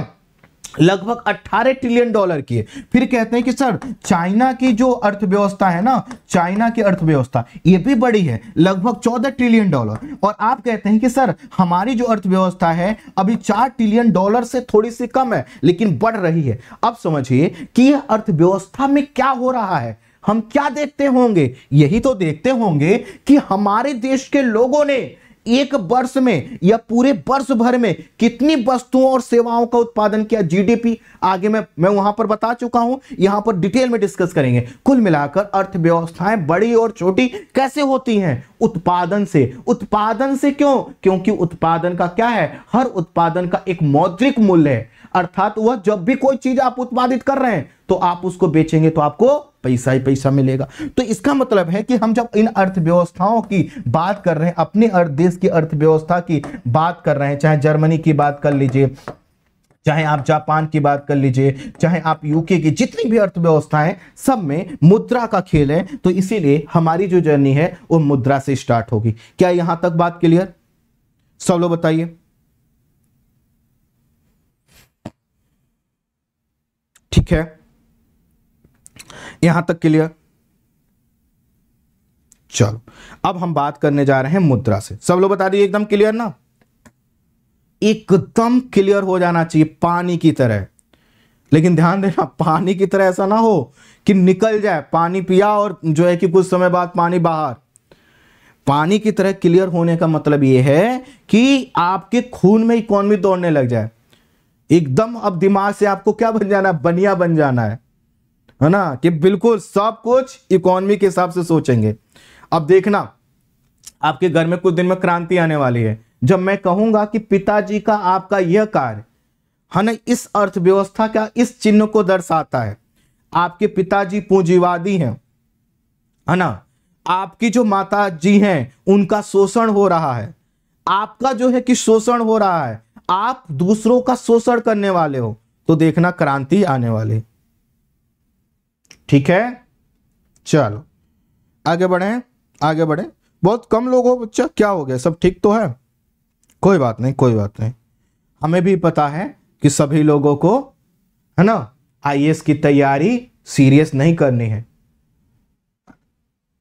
लगभग 18 ट्रिलियन डॉलर की है फिर कहते हैं कि सर चाइना की जो अर्थव्यवस्था है ना चाइना की अर्थव्यवस्था ये भी बड़ी है लगभग 14 ट्रिलियन डॉलर और आप कहते हैं कि सर हमारी जो अर्थव्यवस्था है अभी 4 ट्रिलियन डॉलर से थोड़ी सी कम है लेकिन बढ़ रही है अब समझिए कि यह अर्थव्यवस्था में क्या हो रहा है हम क्या देखते होंगे यही तो देखते होंगे कि हमारे देश के लोगों ने एक वर्ष में या पूरे वर्ष भर में कितनी वस्तुओं और सेवाओं का उत्पादन किया जीडीपी आगे मैं मैं वहां पर बता चुका हूं यहां पर डिटेल में डिस्कस करेंगे कुल मिलाकर अर्थव्यवस्थाएं बड़ी और छोटी कैसे होती हैं उत्पादन से उत्पादन से क्यों क्योंकि उत्पादन का क्या है हर उत्पादन का एक मौद्रिक मूल्य है अर्थात वह जब भी कोई चीज आप उत्पादित कर रहे हैं तो आप उसको बेचेंगे तो आपको पैसा ही पैसा मिलेगा तो इसका मतलब है कि हम जब इन अर्थव्यवस्थाओं की बात कर रहे हैं अपने अर्थ देश की अर्थव्यवस्था की बात कर रहे हैं चाहे जर्मनी की बात कर लीजिए चाहे आप जापान की बात कर लीजिए चाहे आप यूके की जितनी भी अर्थव्यवस्थाएं सब में मुद्रा का खेल है तो इसीलिए हमारी जो जर्नी है वो मुद्रा से स्टार्ट होगी क्या यहां तक बात क्लियर सब लोग बताइए ठीक है यहां तक क्लियर चलो अब हम बात करने जा रहे हैं मुद्रा से सब लोग बता दिए एकदम क्लियर ना एकदम क्लियर हो जाना चाहिए पानी की तरह लेकिन ध्यान देना पानी की तरह ऐसा ना हो कि निकल जाए पानी पिया और जो है कि कुछ समय बाद पानी बाहर पानी की तरह क्लियर होने का मतलब यह है कि आपके खून में इकोनॉमी दौड़ने लग जाए एकदम अब दिमाग से आपको क्या बन जाना है बनिया बन जाना है है ना कि बिल्कुल सब कुछ इकोनॉमी के हिसाब से सोचेंगे अब देखना आपके घर में कुछ दिन में क्रांति आने वाली है जब मैं कहूंगा कि पिताजी का आपका यह कार्य है ना इस अर्थव्यवस्था का इस चिन्ह को दर्शाता है आपके पिताजी पूंजीवादी हैं है ना आपकी जो माता जी हैं उनका शोषण हो रहा है आपका जो है कि शोषण हो रहा है आप दूसरों का शोषण करने वाले हो तो देखना क्रांति आने वाली ठीक है चलो आगे बढ़े आगे बढ़े बहुत कम लोग हो बच्चा क्या हो गया सब ठीक तो है कोई बात नहीं कोई बात नहीं हमें भी पता है कि सभी लोगों को है ना आईएएस की तैयारी सीरियस नहीं करनी है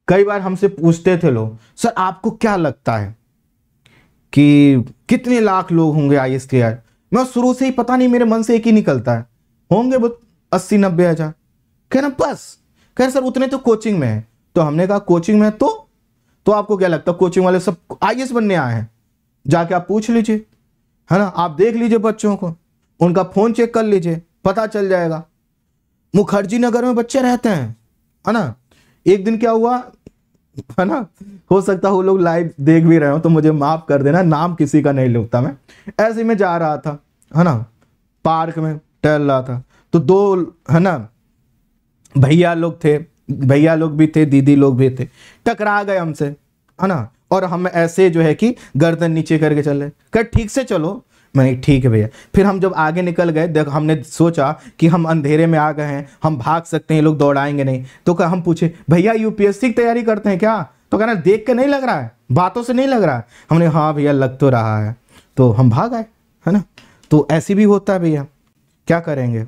कई बार हमसे पूछते थे लोग सर आपको क्या लगता है कि कितने लाख लोग होंगे आई एस मैं शुरू से ही पता नहीं मेरे मन से एक ही निकलता है होंगे बहुत अस्सी नब्बे हजार कह रहे बस कह रहे सर उतने तो कोचिंग में है तो हमने कहा कोचिंग में तो तो आपको क्या लगता है कोचिंग वाले सब आई बनने आए हैं जाके आप पूछ लीजिए है ना आप देख लीजिए बच्चों को उनका फ़ोन चेक कर लीजिए पता चल जाएगा मुखर्जी नगर में बच्चे रहते हैं है ना एक दिन क्या हुआ है ना हो सकता है वो लोग लाइव देख भी रहे हो तो मुझे माफ़ कर देना नाम किसी का नहीं लगता मैं ऐसे में जा रहा था है ना पार्क में टहल रहा था तो दो है ना भैया लोग थे भैया लोग भी थे दीदी लोग भी थे टकरा गए हमसे है ना और हम ऐसे जो है कि गर्दन नीचे करके चले कर ठीक से चलो मैंने ठीक है भैया फिर हम जब आगे निकल गए देख हमने सोचा कि हम अंधेरे में आ गए हैं हम भाग सकते हैं लोग दौड़ाएंगे नहीं तो कहा हम पूछे भैया यूपीएससी की तैयारी करते हैं क्या तो कहना देख के नहीं लग रहा है बातों से नहीं लग रहा है हमने हाँ भैया लग तो रहा है तो हम भाग आए है ना तो ऐसे भी होता है भैया क्या करेंगे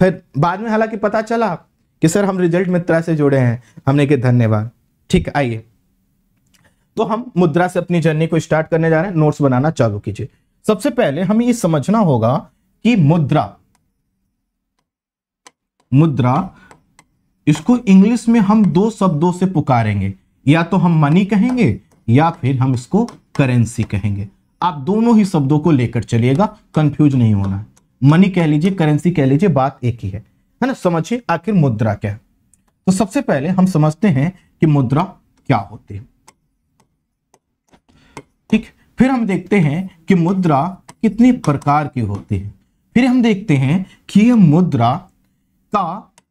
फिर बाद में हालांकि पता चला कि सर हम रिजल्ट मित्रा से जुड़े हैं हमने के धन्यवाद ठीक आइए तो हम मुद्रा से अपनी जर्नी को स्टार्ट करने जा रहे हैं नोट्स बनाना चालू कीजिए सबसे पहले हमें ये समझना होगा कि मुद्रा मुद्रा इसको इंग्लिश में हम दो शब्दों से पुकारेंगे या तो हम मनी कहेंगे या फिर हम इसको करेंसी कहेंगे आप दोनों ही शब्दों को लेकर चलिएगा कंफ्यूज नहीं होना मनी कह लीजिए करेंसी कह लीजिए बात एक ही है है ना समझिए आखिर मुद्रा क्या है तो सबसे पहले हम समझते हैं कि मुद्रा क्या होती है ठीक फिर हम देखते हैं कि मुद्रा कितनी प्रकार की होती है फिर हम देखते हैं कि यह मुद्रा का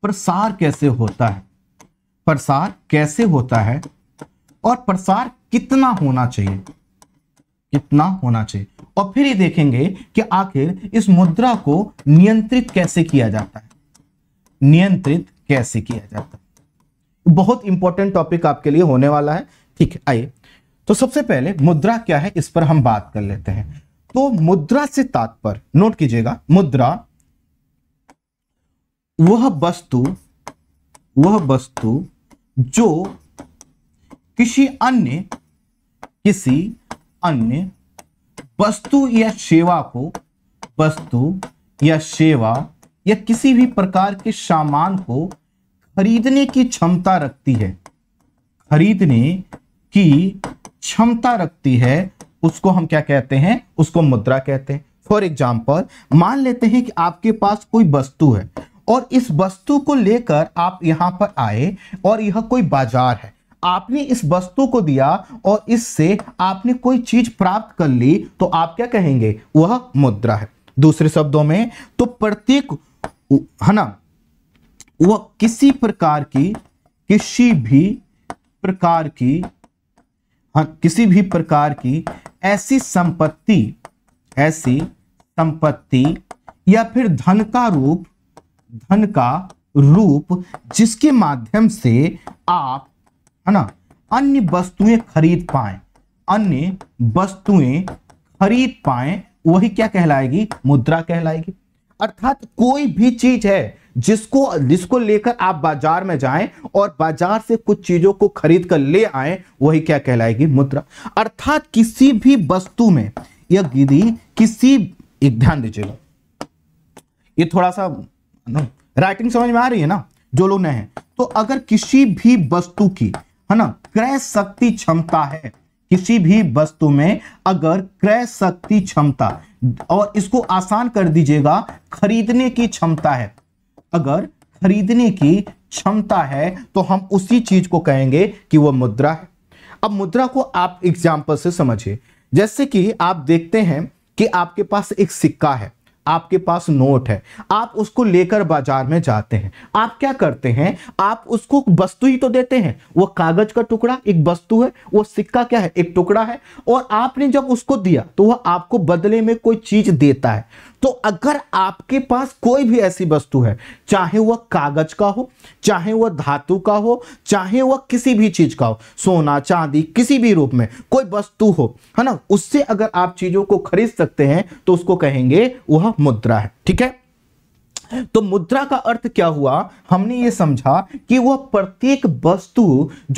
प्रसार कैसे होता है प्रसार कैसे होता है और प्रसार कितना होना चाहिए कितना होना चाहिए और फिर ये देखेंगे कि आखिर इस मुद्रा को नियंत्रित कैसे किया जाता है नियंत्रित कैसे किया जाता है बहुत इंपॉर्टेंट टॉपिक आपके लिए होने वाला है ठीक है आइए तो सबसे पहले मुद्रा क्या है इस पर हम बात कर लेते हैं तो मुद्रा से तात्पर नोट कीजिएगा मुद्रा वह वस्तु वह वस्तु जो किसी अन्य किसी अन्य वस्तु या सेवा को वस्तु या सेवा या किसी भी प्रकार के सामान को खरीदने की क्षमता रखती है खरीदने की क्षमता रखती है उसको हम क्या कहते हैं उसको मुद्रा कहते हैं फॉर एग्जाम्पल मान लेते हैं कि आपके पास कोई वस्तु है और इस वस्तु को लेकर आप यहां पर आए और यह कोई बाजार है आपने इस वस्तु को दिया और इससे आपने कोई चीज प्राप्त कर ली तो आप क्या कहेंगे वह मुद्रा है दूसरे शब्दों में तो प्रत्येक है ना वह किसी प्रकार की किसी भी प्रकार की हाँ किसी भी प्रकार की ऐसी संपत्ति ऐसी संपत्ति या फिर धन का रूप धन का रूप जिसके माध्यम से आप है ना अन्य वस्तुएं खरीद पाए अन्य वस्तुएं खरीद पाए वही क्या कहलाएगी मुद्रा कहलाएगी अर्थात कोई भी चीज है जिसको जिसको लेकर आप बाजार में जाएं और बाजार से कुछ चीजों को खरीद कर ले आए वही क्या कहलाएगी मुद्रा अर्थात किसी भी वस्तु में या दीदी किसी एक ध्यान दीजिएगा ये थोड़ा सा राइटिंग समझ में आ रही है ना जो लोग नए हैं तो अगर किसी भी वस्तु की है ना क्रय शक्ति क्षमता है किसी भी वस्तु में अगर क्रय शक्ति क्षमता और इसको आसान कर दीजिएगा खरीदने की क्षमता है अगर खरीदने की क्षमता है तो हम उसी चीज को कहेंगे कि वह मुद्रा है अब मुद्रा को आप एग्जाम्पल से समझिए जैसे कि आप देखते हैं कि आपके पास एक सिक्का है आपके पास नोट है आप उसको लेकर बाजार में जाते हैं आप क्या करते हैं आप उसको वस्तु ही तो देते हैं वो कागज का टुकड़ा एक वस्तु है वो सिक्का क्या है एक टुकड़ा है और आपने जब उसको दिया तो वह आपको बदले में कोई चीज देता है तो अगर आपके पास कोई भी ऐसी वस्तु है चाहे वह कागज का हो चाहे वह धातु का हो चाहे वह किसी भी चीज का हो सोना चांदी किसी भी रूप में कोई वस्तु हो है ना उससे अगर आप चीजों को खरीद सकते हैं तो उसको कहेंगे वह मुद्रा है ठीक है तो मुद्रा का अर्थ क्या हुआ हमने ये समझा कि वह प्रत्येक वस्तु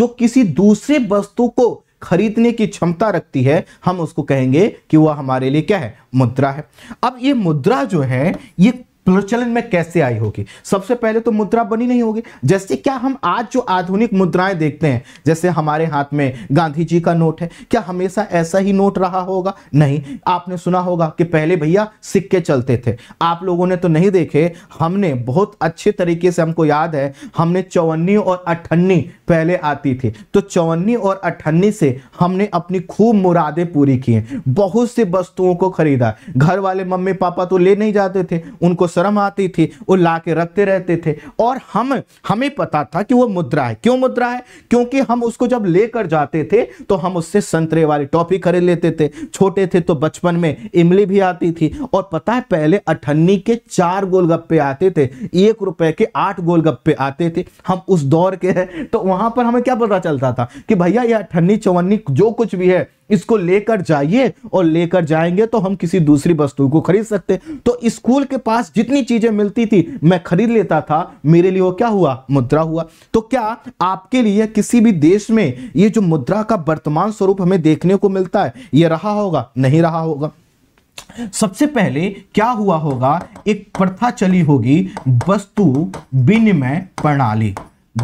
जो किसी दूसरे वस्तु को खरीदने की क्षमता रखती है हम उसको कहेंगे कि वह हमारे लिए क्या है मुद्रा है अब ये मुद्रा जो है ये प्रचलन में कैसे आई होगी सबसे पहले तो मुद्रा बनी नहीं होगी जैसे क्या हम आज जो आधुनिक मुद्राएं देखते हैं जैसे हमारे हाथ में गांधी जी का नोट है क्या हमेशा ऐसा ही नोट रहा होगा नहीं आपने सुना होगा कि पहले भैया सिक्के चलते थे आप लोगों ने तो नहीं देखे हमने बहुत अच्छे तरीके से हमको याद है हमने चौवन्नी और अठन्नी पहले आती थी तो चौवन्नी और अठन्नी से हमने अपनी खूब मुरादें पूरी किए बहुत सी वस्तुओं को खरीदा घर वाले मम्मी पापा तो ले नहीं जाते थे उनको शर्म आती थी वो ला के रखते रहते थे और हम हमें पता था कि वो मुद्रा है क्यों मुद्रा है क्योंकि हम उसको जब लेकर जाते थे तो हम उससे संतरे वाली टॉफी खरीद लेते थे छोटे थे तो बचपन में इमली भी आती थी और पता है पहले अठन्नी के चार गोलगप्पे आते थे एक रुपए के आठ गोलगप्पे आते थे हम उस दौर के हैं तो वहां पर हमें क्या पता चलता था कि भैया ये अठन्नी चौवन्नी जो कुछ भी है इसको लेकर जाइए और लेकर जाएंगे तो हम किसी दूसरी वस्तु को खरीद सकते तो स्कूल के पास जितनी चीजें मिलती थी मैं खरीद लेता था मेरे लिए वो क्या हुआ मुद्रा हुआ तो क्या आपके लिए किसी भी देश में ये जो मुद्रा का वर्तमान स्वरूप हमें देखने को मिलता है ये रहा होगा नहीं रहा होगा सबसे पहले क्या हुआ होगा एक प्रथा चली होगी वस्तु विनिमय प्रणाली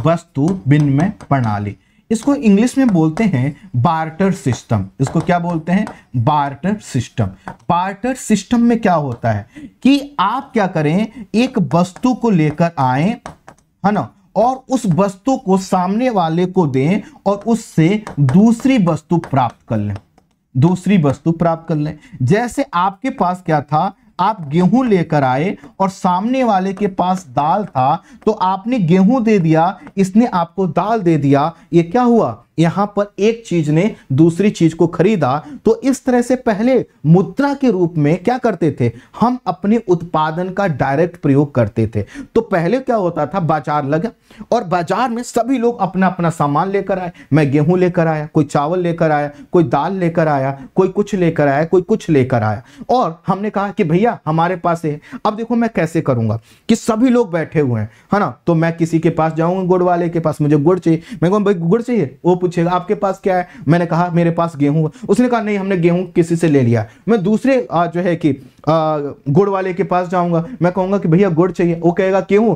वस्तु विनिमय प्रणाली इसको इंग्लिश में बोलते हैं बार्टर सिस्टम इसको क्या बोलते हैं बार्टर सिस्टम बार्टर सिस्टम में क्या होता है कि आप क्या करें एक वस्तु को लेकर आए है ना और उस वस्तु को सामने वाले को दें और उससे दूसरी वस्तु प्राप्त कर लें दूसरी वस्तु प्राप्त कर लें जैसे आपके पास क्या था आप गेहूं लेकर आए और सामने वाले के पास दाल था तो आपने गेहूं दे दिया इसने आपको दाल दे दिया ये क्या हुआ यहां पर एक चीज ने दूसरी चीज को खरीदा तो इस तरह से पहले मुद्रा के रूप में क्या करते थे हम अपने उत्पादन का डायरेक्ट प्रयोग करते थे तो पहले क्या होता था बाजार लगा और बाजार में सभी लोग अपना अपना सामान लेकर आए मैं गेहूं लेकर आया कोई चावल लेकर आया कोई दाल लेकर आया कोई कुछ लेकर आया कोई कुछ लेकर आया और हमने कहा कि भैया हमारे पास है अब देखो मैं कैसे करूंगा कि सभी लोग बैठे हुए हैं है ना तो मैं किसी के पास जाऊंगा गुड़ वाले के पास मुझे गुड़ चाहिए मैं कहूँ भाई गुड़ चाहिए वो पूछेगा आपके पास क्या है मैंने कहा मेरे पास गेहूं उसने कहा नहीं हमने गेहूं किसी से ले लिया मैं दूसरे जो है कि गुड़ वाले के पास जाऊंगा मैं कहूंगा कि भैया गुड़ चाहिए वो कहेगा गेहूं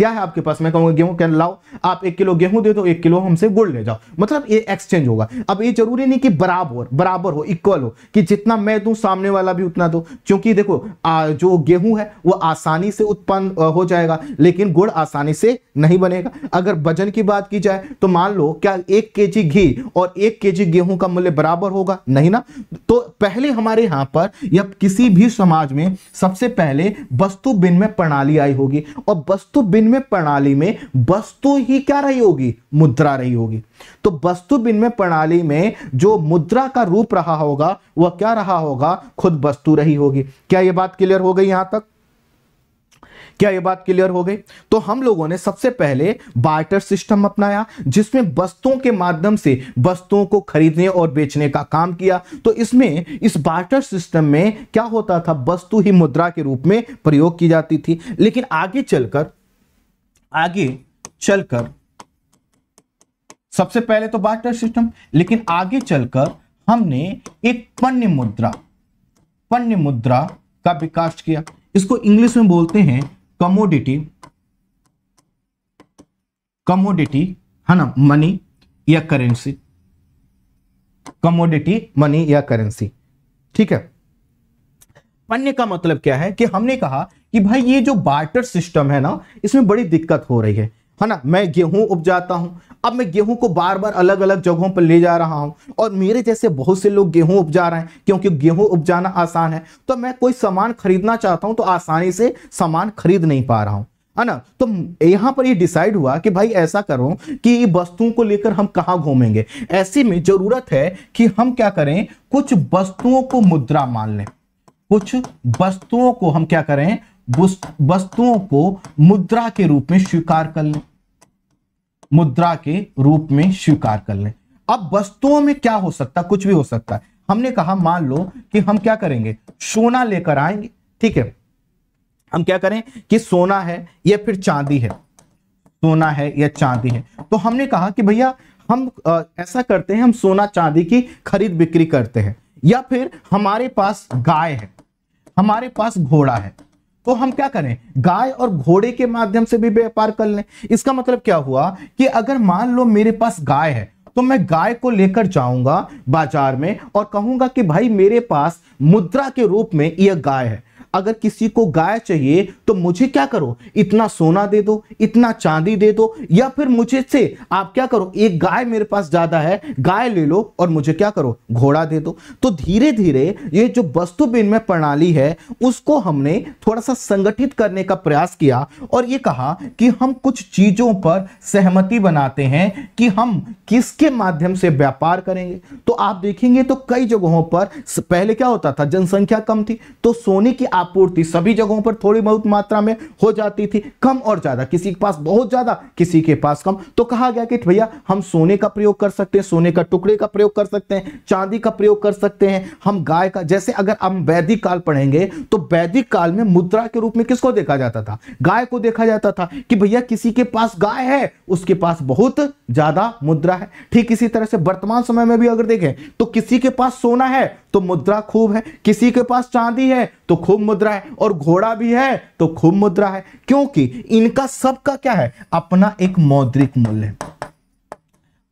क्या है आपके पास मैं कहूंगा गेहूं क्या लाओ आप एक किलो गेहूं दे दो एक किलो हमसे गुड़ ले जाओ मतलब ये एक्सचेंज होगा अब ये जरूरी नहीं कि बराबर बराबर हो इक्वल हो कि जितना मैं दूं सामने वाला भी उतना दो क्योंकि देखो आ, जो गेहूं है वो आसानी से उत्पन्न हो जाएगा लेकिन गुड़ आसानी से नहीं बनेगा अगर वजन की बात की जाए तो मान लो क्या एक केजी घी और एक केजी गेहूं का मूल्य बराबर होगा नहीं ना तो पहले हमारे यहां पर या किसी भी समाज में सबसे पहले वस्तु विनिमय प्रणाली आई होगी और वस्तु विनिमय प्रणाली में वस्तु ही क्या रही होगी मुद्रा रही होगी तो वस्तु विनिमय प्रणाली में जो मुद्रा का रूप रहा होगा वह क्या रहा होगा खुद वस्तु रही होगी क्या यह बात क्लियर हो गई यहां तक क्या ये बात क्लियर हो गई तो हम लोगों ने सबसे पहले बार्टर सिस्टम अपनाया जिसमें वस्तुओं के माध्यम से वस्तुओं को खरीदने और बेचने का काम किया तो इसमें इस बार्टर सिस्टम में क्या होता था वस्तु ही मुद्रा के रूप में प्रयोग की जाती थी लेकिन आगे चलकर आगे चलकर सबसे पहले तो बार्टर सिस्टम लेकिन आगे चलकर हमने एक पन्य मुद्रा पन्य मुद्रा का विकास किया इसको इंग्लिश में बोलते हैं कमोडिटी कमोडिटी है ना मनी या करेंसी कमोडिटी मनी या करेंसी ठीक है पन्ने का मतलब क्या है कि हमने कहा कि भाई ये जो बार्टर सिस्टम है ना इसमें बड़ी दिक्कत हो रही है है ना मैं गेहूं उपजाता हूँ अब मैं गेहूं को बार बार अलग अलग जगहों पर ले जा रहा हूं और मेरे जैसे बहुत से लोग गेहूं उपजा रहे हैं क्योंकि गेहूं उपजाना आसान है तो मैं कोई सामान खरीदना चाहता हूं तो आसानी से सामान खरीद नहीं पा रहा हूं है ना तो यहाँ पर ये डिसाइड हुआ कि भाई ऐसा करो कि वस्तुओं को लेकर हम कहाँ घूमेंगे ऐसे में जरूरत है कि हम क्या करें कुछ वस्तुओं को मुद्रा मान लें कुछ वस्तुओं को हम क्या करें वस्तुओं को मुद्रा के रूप में स्वीकार कर लें मुद्रा के रूप में स्वीकार कर लें अब वस्तुओं में क्या हो सकता कुछ भी हो सकता है हमने कहा मान लो कि हम क्या करेंगे सोना लेकर आएंगे ठीक है हम क्या करें कि सोना है या फिर चांदी है सोना है या चांदी है तो हमने कहा कि भैया हम आ, ऐसा करते हैं हम सोना चांदी की खरीद बिक्री करते हैं या फिर हमारे पास गाय है हमारे पास घोड़ा है तो हम क्या करें गाय और घोड़े के माध्यम से भी व्यापार कर लें इसका मतलब क्या हुआ कि अगर मान लो मेरे पास गाय है तो मैं गाय को लेकर जाऊंगा बाजार में और कहूंगा कि भाई मेरे पास मुद्रा के रूप में यह गाय है अगर किसी को गाय चाहिए तो मुझे क्या करो इतना सोना दे दो इतना चांदी दे दो या फिर मुझे से आप क्या करो एक गाय मेरे पास ज्यादा है गाय ले लो और मुझे क्या करो घोड़ा दे दो तो धीरे धीरे ये जो वस्तु विनिमय प्रणाली है उसको हमने थोड़ा सा संगठित करने का प्रयास किया और ये कहा कि हम कुछ चीजों पर सहमति बनाते हैं कि हम किसके माध्यम से व्यापार करेंगे तो आप देखेंगे तो कई जगहों पर पहले क्या होता था जनसंख्या कम थी तो सोने की आपूर्ति सभी जगहों पर थोड़ी बहुत मात्रा में हो जाती थी कम और ज़्यादा किसी के पास बहुत ज़्यादा किसी के पास कम तो कहा गया कि भैया हम सोने का प्रयोग कर सकते हैं सोने का टुकड़े का प्रयोग कर सकते हैं चांदी का प्रयोग कर सकते हैं हम गाय का जैसे अगर हम वैदिक काल पढ़ेंगे तो वैदिक काल में मुद्रा के रूप में किसको देखा जाता था गाय को देखा जाता था कि भैया किसी के पास गाय है उसके पास बहुत ज़्यादा मुद्रा है ठीक इसी तरह से वर्तमान समय में भी अगर देखें तो किसी के पास सोना है तो मुद्रा खूब है किसी के पास चांदी है तो खूब मुद्रा है और घोड़ा भी है तो खूब मुद्रा है क्योंकि इनका सबका क्या है अपना एक मौद्रिक मूल्य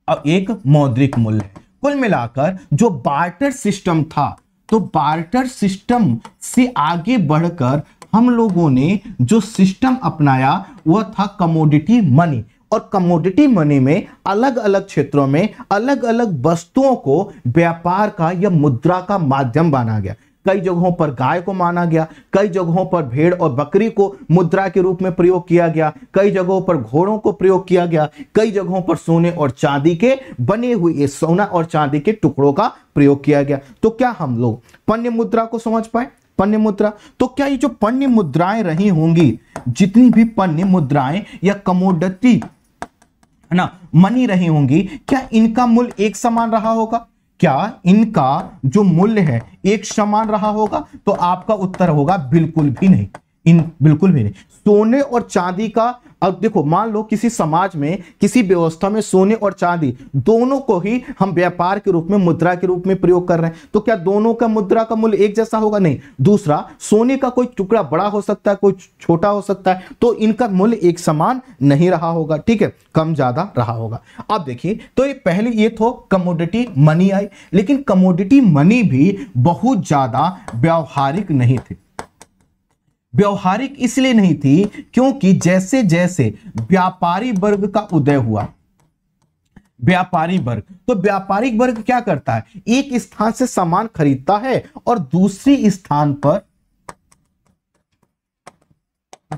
और एक मौद्रिक मूल्य कुल मिलाकर जो बार्टर सिस्टम था तो बार्टर सिस्टम से आगे बढ़कर हम लोगों ने जो सिस्टम अपनाया वह था कमोडिटी मनी और कमोडिटी मनी में अलग अलग क्षेत्रों में अलग अलग वस्तुओं को व्यापार का या मुद्रा का माध्यम माना गया कई जगहों पर गाय को माना गया कई जगहों पर भेड़ और बकरी को मुद्रा के रूप में प्रयोग किया गया कई जगहों पर घोड़ों को प्रयोग किया गया कई जगहों पर सोने और चांदी के बने हुए सोना और चांदी के टुकड़ों का प्रयोग किया गया तो क्या हम लोग पन्य मुद्रा को समझ पाए पन्य मुद्रा तो क्या ये जो पन्य मुद्राएं रही होंगी जितनी भी पन्य मुद्राएं या कमोडिटी है ना मनी रही होंगी क्या इनका मूल्य एक समान रहा होगा क्या इनका जो मूल्य है एक समान रहा होगा तो आपका उत्तर होगा बिल्कुल भी नहीं इन बिल्कुल भी नहीं सोने और चांदी का अब देखो मान लो किसी समाज में किसी व्यवस्था में सोने और चांदी दोनों को ही हम व्यापार के रूप में मुद्रा के रूप में प्रयोग कर रहे हैं तो क्या दोनों का मुद्रा का मूल्य एक जैसा होगा नहीं दूसरा सोने का कोई टुकड़ा बड़ा हो सकता है कोई छोटा हो सकता है तो इनका मूल्य एक समान नहीं रहा होगा ठीक है कम ज्यादा रहा होगा अब देखिए तो ये पहले ये तो कमोडिटी मनी आई लेकिन कमोडिटी मनी भी बहुत ज्यादा व्यवहारिक नहीं थी व्यवहारिक इसलिए नहीं थी क्योंकि जैसे जैसे व्यापारी वर्ग का उदय हुआ व्यापारी वर्ग तो व्यापारिक वर्ग क्या करता है एक स्थान से सामान खरीदता है और दूसरी स्थान पर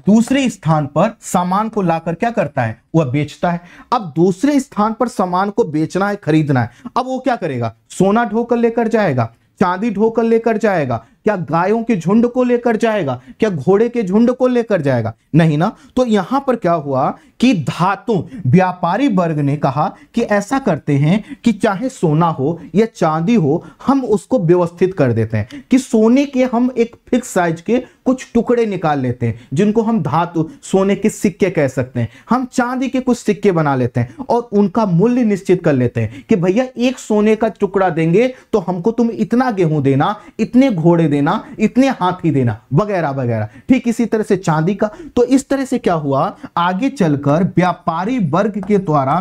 दूसरे स्थान पर सामान को लाकर क्या करता है वह बेचता है अब दूसरे स्थान पर सामान को बेचना है खरीदना है अब वो क्या करेगा सोना ढोकर लेकर जाएगा चांदी ढोकर लेकर जाएगा क्या गायों के झुंड को लेकर जाएगा क्या घोड़े के झुंड को लेकर जाएगा नहीं ना तो यहां पर क्या हुआ कि धातु व्यापारी वर्ग ने कहा कि ऐसा करते हैं कि चाहे सोना हो या चांदी हो हम उसको व्यवस्थित कर देते हैं कि सोने के हम एक फिक्स साइज के कुछ टुकड़े निकाल लेते हैं जिनको हम धातु सोने के सिक्के कह सकते हैं हम चांदी के कुछ सिक्के बना लेते हैं और उनका मूल्य निश्चित कर लेते हैं कि भैया एक सोने का टुकड़ा देंगे तो हमको तुम इतना गेहूं देना इतने घोड़े देना इतने हाथी देना वगैरह वगैरह ठीक इसी तरह से चांदी का तो इस तरह से क्या हुआ आगे चलकर व्यापारी वर्ग के द्वारा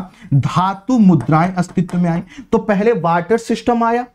धातु मुद्राएं अस्तित्व में आई तो पहले वाटर सिस्टम आया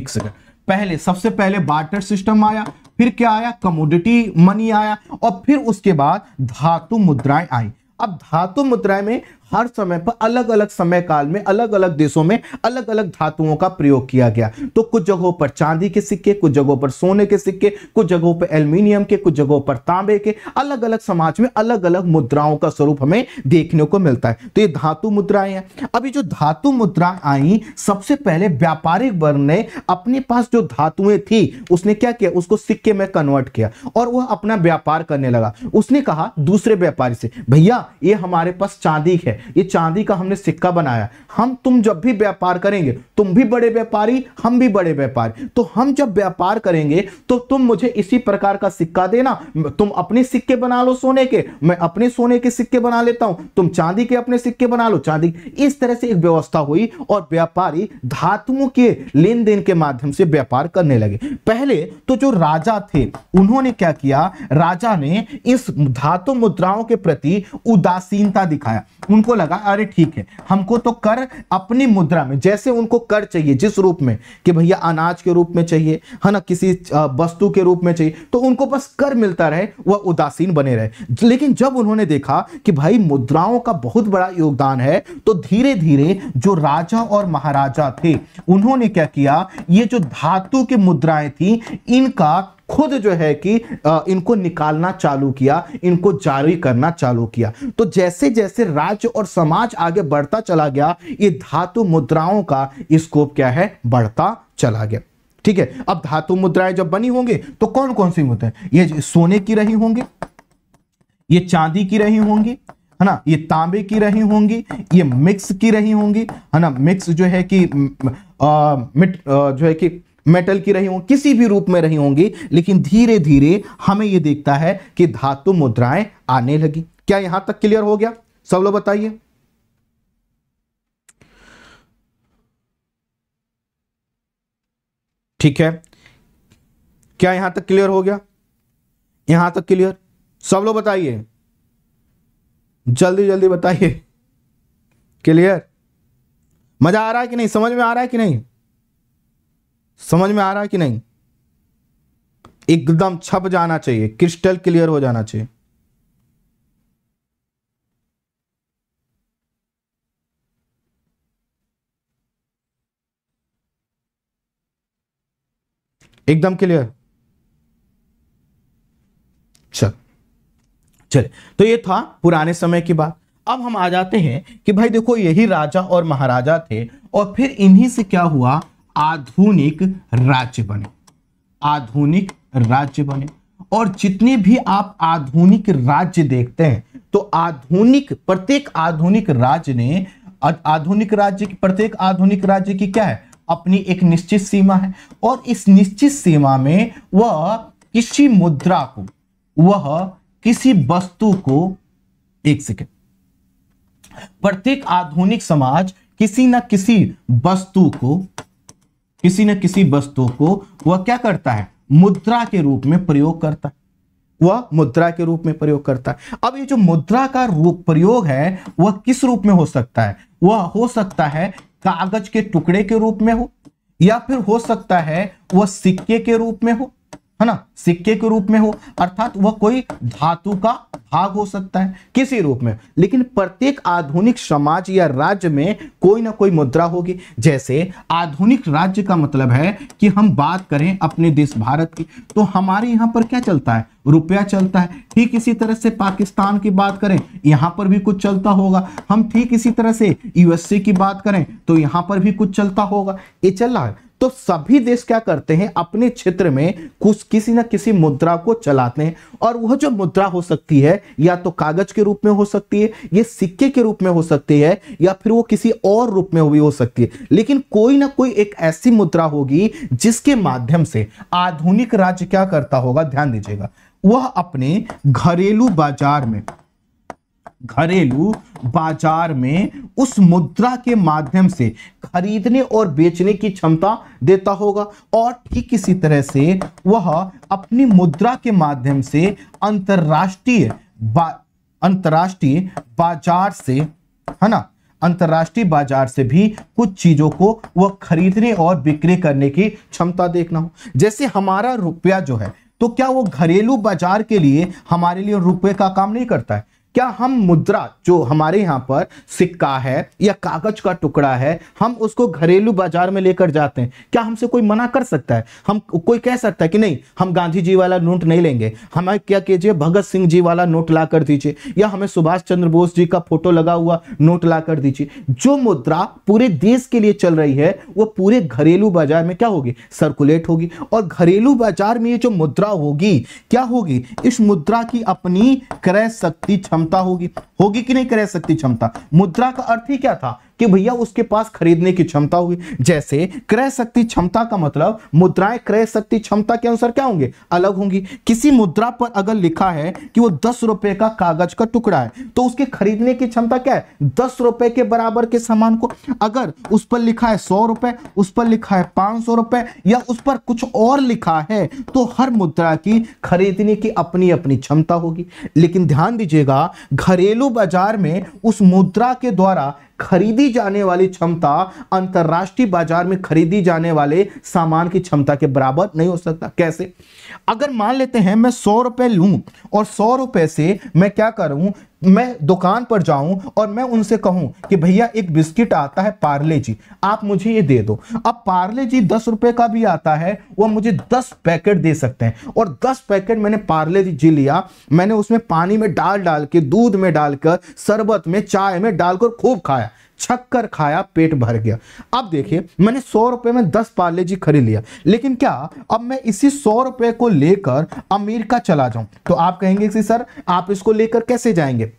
एक सेकंड पहले सबसे पहले वाटर सिस्टम आया फिर क्या आया कमोडिटी मनी आया और फिर उसके बाद धातु मुद्राएं आई अब धातु मुद्राएं में हर समय पर अलग अलग समय काल में अलग अलग देशों में अलग अलग धातुओं का प्रयोग किया गया तो कुछ जगहों पर चांदी के सिक्के कुछ जगहों पर सोने के सिक्के कुछ जगहों पर एल्यूमिनियम के कुछ जगहों पर तांबे के अलग अलग समाज में अलग अलग मुद्राओं का स्वरूप हमें देखने को मिलता है तो ये धातु मुद्राएं हैं अभी जो धातु मुद्राएं आई सबसे पहले व्यापारिक वर्ग ने अपने पास जो धातुएं थी उसने क्या किया उसको सिक्के में कन्वर्ट किया और वह अपना व्यापार करने लगा उसने कहा दूसरे व्यापारी से भैया ये हमारे पास चांदी है ये चांदी का हमने सिक्का बनाया हम तुम जब भी व्यापार करेंगे तुम भी बड़े व्यापारी हम भी बड़े व्यापारी तो हम जब व्यापार करेंगे तो तुम मुझे इसी प्रकार का सिक्का देना तुम अपने सिक्के बना लो सोने के मैं अपने सोने के सिक्के बना लेता हूं तुम चांदी के अपने सिक्के बना लो चांदी इस तरह से एक व्यवस्था हुई और व्यापारी धातुओं के लेन देन के माध्यम से व्यापार करने लगे पहले तो जो राजा थे उन्होंने क्या किया राजा ने इस धातु मुद्राओं के प्रति उदासीनता दिखाया उनको उनको लगा अरे ठीक है हमको तो कर अपनी मुद्रा में जैसे उनको कर चाहिए जिस रूप में कि भैया अनाज के रूप में चाहिए है ना किसी वस्तु के रूप में चाहिए तो उनको बस कर मिलता रहे वह उदासीन बने रहे लेकिन जब उन्होंने देखा कि भाई मुद्राओं का बहुत बड़ा योगदान है तो धीरे धीरे जो राजा और महाराजा थे उन्होंने क्या किया ये जो धातु की मुद्राएं थी इनका खुद जो है कि इनको निकालना चालू किया इनको जारी करना चालू किया तो जैसे जैसे राज्य और समाज आगे बढ़ता चला गया ये धातु मुद्राओं का स्कोप क्या है बढ़ता चला गया ठीक है अब धातु मुद्राएं जब बनी होंगी तो कौन कौन सी मुद्राएं ये सोने की रही होंगी ये चांदी की रही होंगी है ना ये तांबे की रही होंगी ये मिक्स की रही होंगी है ना मिक्स जो है कि आ, मिट आ, जो है कि मेटल की रही हों किसी भी रूप में रही होंगी लेकिन धीरे धीरे हमें यह देखता है कि धातु मुद्राएं आने लगी क्या यहां तक क्लियर हो गया सब लोग बताइए ठीक है क्या यहां तक क्लियर हो गया यहां तक क्लियर सब लोग बताइए जल्दी जल्दी बताइए क्लियर मजा आ रहा है कि नहीं समझ में आ रहा है कि नहीं समझ में आ रहा है कि नहीं एकदम छप जाना चाहिए क्रिस्टल क्लियर हो जाना चाहिए एकदम क्लियर चल चले तो ये था पुराने समय की बात अब हम आ जाते हैं कि भाई देखो यही राजा और महाराजा थे और फिर इन्हीं से क्या हुआ आधुनिक राज्य बने आधुनिक राज्य बने और जितने भी आप आधुनिक राज्य देखते हैं तो आधुनिक प्रत्येक आधुनिक राज्य ने आधुनिक राज्य की प्रत्येक आधुनिक राज्य की क्या है अपनी एक निश्चित सीमा है और इस निश्चित सीमा में वह किसी मुद्रा को वह किसी वस्तु को एक सेकेंड प्रत्येक आधुनिक समाज किसी ना किसी वस्तु को किसी न किसी वस्तु को वह क्या करता है मुद्रा के रूप में प्रयोग करता है वह मुद्रा के रूप में प्रयोग करता है अब ये जो मुद्रा का रूप प्रयोग है वह किस रूप में हो सकता है वह हो सकता है कागज के टुकड़े के रूप में हो या फिर हो सकता है वह सिक्के के रूप में हो है ना सिक्के के रूप में हो अर्थात वह कोई धातु का भाग हो सकता है किसी रूप में लेकिन प्रत्येक आधुनिक समाज या राज्य में कोई ना कोई मुद्रा होगी जैसे आधुनिक राज्य का मतलब है कि हम बात करें अपने देश भारत की तो हमारे यहाँ पर क्या चलता है रुपया चलता है ठीक इसी तरह से पाकिस्तान की बात करें यहाँ पर भी कुछ चलता होगा हम ठीक इसी तरह से यूएसए की बात करें तो यहाँ पर भी कुछ चलता होगा ये चल रहा है तो सभी देश क्या करते हैं अपने क्षेत्र में कुछ किसी ना किसी मुद्रा को चलाते हैं और वह जो मुद्रा हो सकती है या तो कागज के रूप में हो सकती है ये सिक्के के रूप में हो सकती है या फिर वो किसी और रूप में भी हो सकती है लेकिन कोई ना कोई एक ऐसी मुद्रा होगी जिसके माध्यम से आधुनिक राज्य क्या करता होगा ध्यान दीजिएगा वह अपने घरेलू बाजार में घरेलू बाजार में उस मुद्रा के माध्यम से खरीदने और बेचने की क्षमता देता होगा और ठीक इसी तरह से वह अपनी मुद्रा के माध्यम से अंतर्राष्ट्रीय बा अंतर्राष्ट्रीय बाजार से है ना अंतर्राष्ट्रीय बाजार से भी कुछ चीजों को वह खरीदने और बिक्री करने की क्षमता देखना हो जैसे हमारा रुपया जो है तो क्या वो घरेलू बाजार के लिए हमारे लिए रुपये का काम नहीं करता है क्या हम मुद्रा जो हमारे यहाँ पर सिक्का है या कागज का टुकड़ा है हम उसको घरेलू बाजार में लेकर जाते हैं क्या हमसे कोई मना कर सकता है हम कोई कह सकता है कि नहीं हम गांधी जी वाला नोट नहीं लेंगे हमें क्या कीजिए भगत सिंह जी वाला नोट ला कर दीजिए या हमें सुभाष चंद्र बोस जी का फोटो लगा हुआ नोट ला कर दीजिए जो मुद्रा पूरे देश के लिए चल रही है वो पूरे घरेलू बाजार में क्या होगी सर्कुलेट होगी और घरेलू बाजार में ये जो मुद्रा होगी क्या होगी इस मुद्रा की अपनी क्रय शक्ति क्षमता क्षमता होगी होगी कि नहीं कर सकती क्षमता मुद्रा का अर्थ ही क्या था कि भैया उसके पास खरीदने की क्षमता होगी जैसे क्रय शक्ति क्षमता का मतलब मुद्राएं क्रय शक्ति क्षमता के अनुसार क्या होंगे अलग होंगी किसी मुद्रा पर अगर लिखा है कि वो दस रुपए का कागज का टुकड़ा है तो उसके खरीदने की क्षमता क्या है दस रुपए के बराबर के सामान को अगर उस पर लिखा है सौ रुपए उस पर लिखा है पांच सौ रुपए या उस पर कुछ और लिखा है तो हर मुद्रा की खरीदने की अपनी अपनी क्षमता होगी लेकिन ध्यान दीजिएगा घरेलू बाजार में उस मुद्रा के द्वारा खरीदी जाने वाली क्षमता अंतर्राष्ट्रीय बाजार में खरीदी जाने वाले सामान की क्षमता के बराबर नहीं हो सकता कैसे अगर मान लेते हैं मैं सौ रुपए लू और सौ रुपए से मैं क्या करूं मैं दुकान पर जाऊं और मैं उनसे कहूं कि भैया एक बिस्किट आता है पार्ले जी आप मुझे ये दे दो अब पार्ले जी दस रुपए का भी आता है वो मुझे दस पैकेट दे सकते हैं और दस पैकेट मैंने पार्ले जी लिया मैंने उसमें पानी में डाल डाल के दूध में डालकर शरबत में चाय में डालकर खूब खाया छक कर खाया पेट भर गया अब देखिए मैंने सौ रुपए में दस पार्ले जी खरीद लिया लेकिन क्या अब मैं इसी सौ रुपए को लेकर अमेरिका चला जाऊं तो आप कहेंगे कि सर आप इसको लेकर कैसे जाएंगे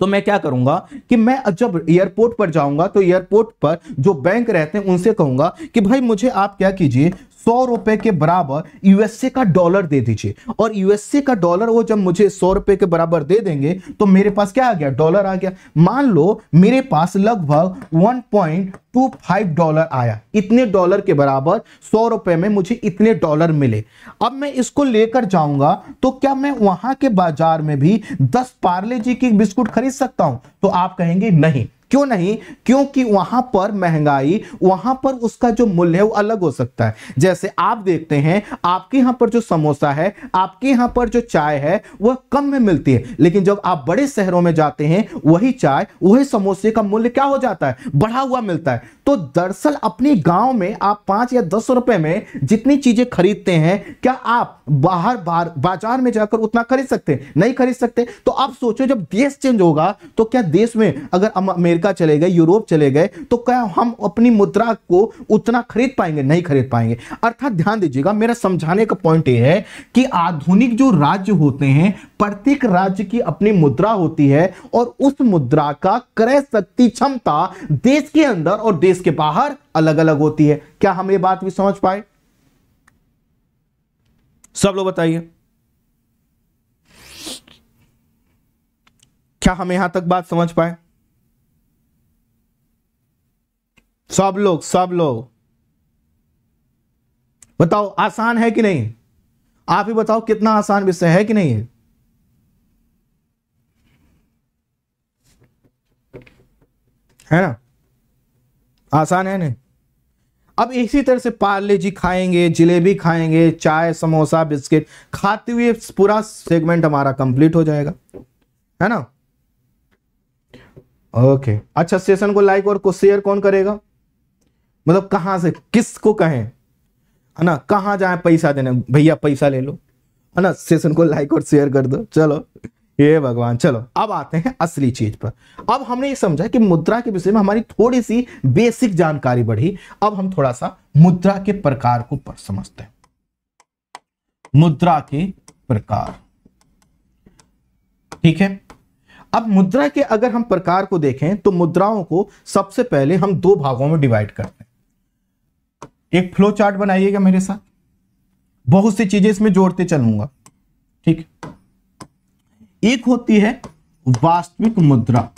तो मैं क्या करूंगा कि मैं जब एयरपोर्ट पर जाऊंगा तो एयरपोर्ट पर जो बैंक रहते हैं उनसे कहूंगा कि भाई मुझे आप क्या कीजिए सौ रुपए के बराबर यूएसए का डॉलर दे दीजिए और यूएसए का डॉलर वो जब मुझे सौ रुपए के बराबर दे देंगे तो मेरे पास क्या आ गया डॉलर आ गया मान लो मेरे पास लगभग one point two five dollar आया इतने डॉलर के बराबर सौ रुपए में मुझे इतने डॉलर मिले अब मैं इसको लेकर जाऊंगा तो क्या मैं वहां के बाजार में भी दस पार्ले जी की बिस्कुट खरीद सकता हूं तो आप कहेंगे नहीं क्यों नहीं क्योंकि वहां पर महंगाई वहां पर उसका जो मूल्य है वो अलग हो सकता है जैसे आप देखते हैं आपके यहां पर जो समोसा है आपके यहां पर जो चाय है वह कम में मिलती है लेकिन जब आप बड़े शहरों में जाते हैं वही चाय वही समोसे का मूल्य क्या हो जाता है बढ़ा हुआ मिलता है तो दरअसल अपने गांव में आप पांच या दस रुपए में जितनी चीजें खरीदते हैं क्या आप बाहर बार बाजार में जाकर उतना खरीद सकते नहीं खरीद सकते तो आप सोचो जब देश चेंज होगा तो क्या देश में अगर अमेरिका अमेरिका चले गए यूरोप चले गए तो क्या हम अपनी मुद्रा को उतना खरीद पाएंगे नहीं खरीद पाएंगे अर्थात ध्यान दीजिएगा मेरा समझाने का पॉइंट ये है कि आधुनिक जो राज्य होते हैं प्रत्येक राज्य की अपनी मुद्रा होती है और उस मुद्रा का क्रय शक्ति क्षमता देश के अंदर और देश के बाहर अलग अलग होती है क्या हम ये बात भी समझ पाए सब लोग बताइए क्या हम यहां तक बात समझ पाए सब लोग सब लोग बताओ आसान है कि नहीं आप ही बताओ कितना आसान विषय है कि नहीं है है ना आसान है नहीं अब इसी तरह से पार्ले जी खाएंगे जिलेबी खाएंगे चाय समोसा बिस्किट खाते हुए पूरा सेगमेंट हमारा कंप्लीट हो जाएगा है ना ओके अच्छा सेशन को लाइक और को शेयर कौन करेगा मतलब कहां से किस को कहें है ना कहाँ जाए पैसा देने भैया पैसा ले लो है ना सेशन को लाइक और शेयर कर दो चलो ये भगवान चलो अब आते हैं असली चीज पर अब हमने ये समझा कि मुद्रा के विषय में हमारी थोड़ी सी बेसिक जानकारी बढ़ी अब हम थोड़ा सा मुद्रा के प्रकार को पर समझते हैं मुद्रा के प्रकार ठीक है अब मुद्रा के अगर हम प्रकार को देखें तो मुद्राओं को सबसे पहले हम दो भागों में डिवाइड करते हैं एक फ्लो चार्ट बनाइएगा मेरे साथ बहुत सी चीजें इसमें जोड़ते चलूंगा ठीक एक होती है वास्तविक मुद्रा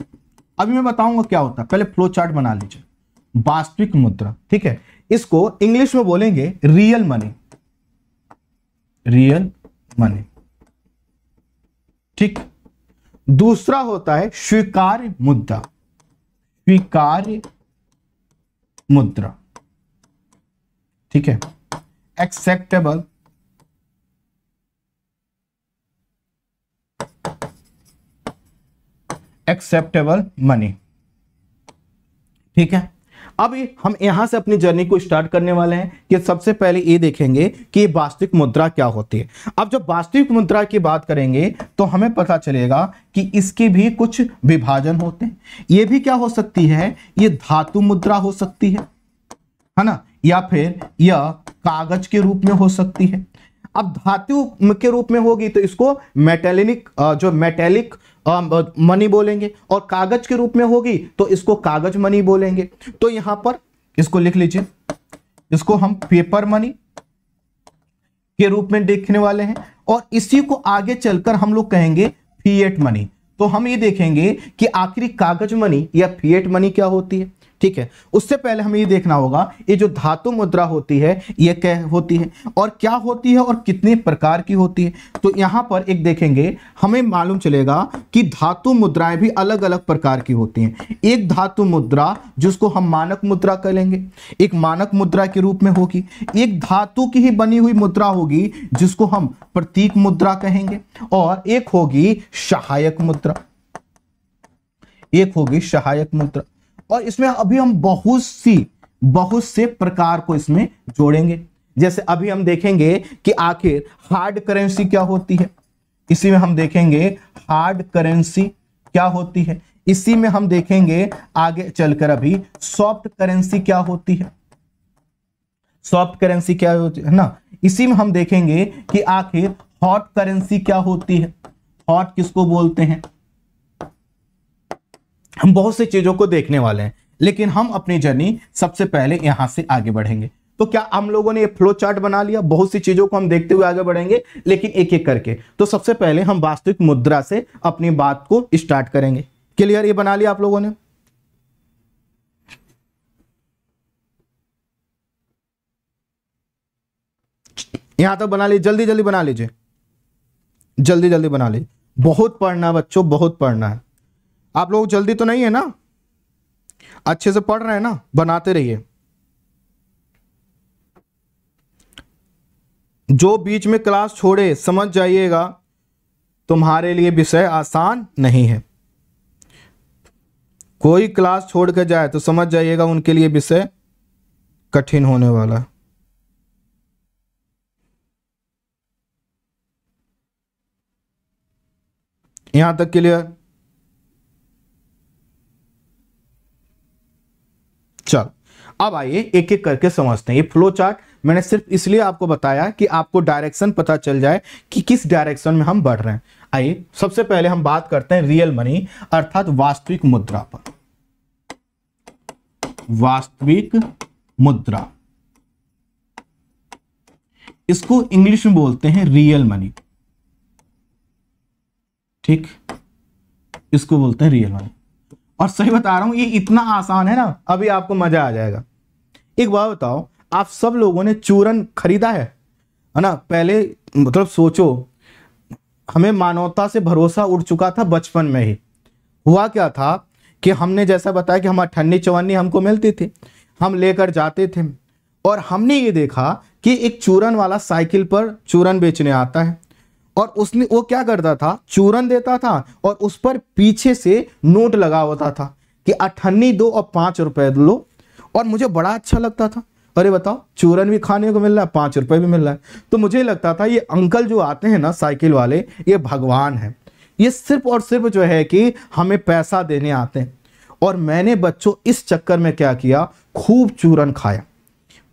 अभी मैं बताऊंगा क्या होता है पहले फ्लो चार्ट बना लीजिए वास्तविक मुद्रा ठीक है इसको इंग्लिश में बोलेंगे रियल मनी रियल मनी ठीक दूसरा होता है स्वीकार्य मुद्रा स्वीकार्य मुद्रा ठीक है एक्सेप्टेबल एक्सेप्टेबल मनी ठीक है अब हम यहां से अपनी जर्नी को स्टार्ट करने वाले हैं कि सबसे पहले ये देखेंगे कि वास्तविक मुद्रा क्या होती है अब जब वास्तविक मुद्रा की बात करेंगे तो हमें पता चलेगा कि इसके भी कुछ विभाजन होते हैं ये भी क्या हो सकती है ये धातु मुद्रा हो सकती है है ना या फिर यह कागज के रूप में हो सकती है अब धातु के रूप में होगी तो इसको मेटेलिनिक जो मेटेलिक मनी बोलेंगे और कागज के रूप में होगी तो इसको कागज मनी बोलेंगे तो यहां पर इसको लिख लीजिए इसको हम पेपर मनी के रूप में देखने वाले हैं और इसी को आगे चलकर हम लोग कहेंगे फीएट मनी तो हम ये देखेंगे कि आखिरी कागज मनी या फीएट मनी क्या होती है ठीक है उससे पहले हमें ये देखना होगा ये जो धातु मुद्रा होती है ये क्या होती है और क्या होती है और कितने प्रकार की होती है तो यहाँ पर एक देखेंगे हमें मालूम चलेगा कि धातु मुद्राएं भी अलग अलग प्रकार की होती हैं एक धातु मुद्रा जिसको हम मानक मुद्रा कह लेंगे एक मानक मुद्रा के रूप में होगी एक धातु की ही बनी हुई मुद्रा होगी जिसको हम प्रतीक मुद्रा कहेंगे और एक होगी सहायक मुद्रा एक होगी सहायक मुद्रा और इसमें अभी हम बहुत सी बहुत से प्रकार को इसमें जोड़ेंगे जैसे अभी हम देखेंगे कि आखिर हार्ड करेंसी क्या होती है इसी में हम देखेंगे हार्ड करेंसी क्या होती है इसी में हम देखेंगे आगे चलकर अभी सॉफ्ट करेंसी क्या होती है सॉफ्ट करेंसी क्या होती है ना इसी में हम देखेंगे कि आखिर हॉट करेंसी क्या होती है हॉट किसको बोलते हैं हम बहुत सी चीज़ों को देखने वाले हैं लेकिन हम अपनी जर्नी सबसे पहले यहां से आगे बढ़ेंगे तो क्या हम लोगों ने ये फ्लो चार्ट बना लिया बहुत सी चीज़ों को हम देखते हुए आगे बढ़ेंगे लेकिन एक एक करके तो सबसे पहले हम वास्तविक मुद्रा से अपनी बात को स्टार्ट करेंगे क्लियर ये बना लिया आप लोगों ने यहां तक बना लीजिए जल्दी जल्दी बना लीजिए जल्दी जल्दी बना लीजिए बहुत पढ़ना बच्चों बहुत पढ़ना है आप लोग जल्दी तो नहीं है ना अच्छे से पढ़ रहे हैं ना बनाते रहिए जो बीच में क्लास छोड़े समझ जाइएगा तुम्हारे लिए विषय आसान नहीं है कोई क्लास छोड़ कर जाए तो समझ जाइएगा उनके लिए विषय कठिन होने वाला है यहां तक क्लियर चल अब आइए एक एक करके समझते हैं ये फ्लो चार्ट मैंने सिर्फ इसलिए आपको बताया कि आपको डायरेक्शन पता चल जाए कि किस डायरेक्शन में हम बढ़ रहे हैं आइए सबसे पहले हम बात करते हैं रियल मनी अर्थात वास्तविक मुद्रा पर वास्तविक मुद्रा इसको इंग्लिश में बोलते हैं रियल मनी ठीक इसको बोलते हैं रियल मनी और सही बता रहा हूँ ये इतना आसान है ना अभी आपको मजा आ जाएगा एक बात बताओ आप सब लोगों ने चूरन खरीदा है है ना पहले मतलब सोचो हमें मानवता से भरोसा उठ चुका था बचपन में ही हुआ क्या था कि हमने जैसा बताया कि हम अठन्नी चौवन्नी हमको मिलती थी हम लेकर जाते थे और हमने ये देखा कि एक चूरन वाला साइकिल पर चूरन बेचने आता है और उसने वो क्या करता था चूरन देता था और उस पर पीछे से नोट लगा होता था कि अठन्नी दो और पांच रुपए लो और मुझे बड़ा अच्छा लगता था अरे बताओ चूरन भी खाने को मिल रहा है पाँच रुपए भी मिल रहा है तो मुझे लगता था ये अंकल जो आते हैं ना साइकिल वाले ये भगवान है ये सिर्फ और सिर्फ जो है कि हमें पैसा देने आते हैं और मैंने बच्चों इस चक्कर में क्या किया खूब चूरन खाया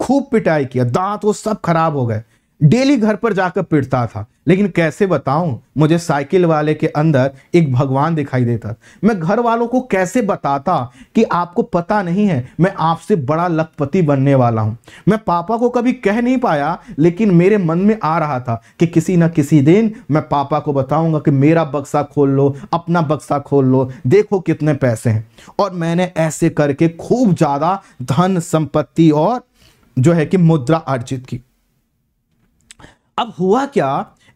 खूब पिटाई किया दांत वो सब खराब हो गए डेली घर पर जाकर पिटता था लेकिन कैसे बताऊं मुझे साइकिल वाले के अंदर एक भगवान दिखाई देता मैं घर वालों को कैसे बताता कि आपको पता नहीं है मैं आपसे बड़ा लखपति बनने वाला हूं मैं पापा को कभी कह नहीं पाया लेकिन मेरे मन में आ रहा था कि किसी ना किसी दिन मैं पापा को बताऊंगा कि मेरा बक्सा खोल लो अपना बक्सा खोल लो देखो कितने पैसे हैं और मैंने ऐसे करके खूब ज़्यादा धन संपत्ति और जो है कि मुद्रा अर्जित की अब हुआ क्या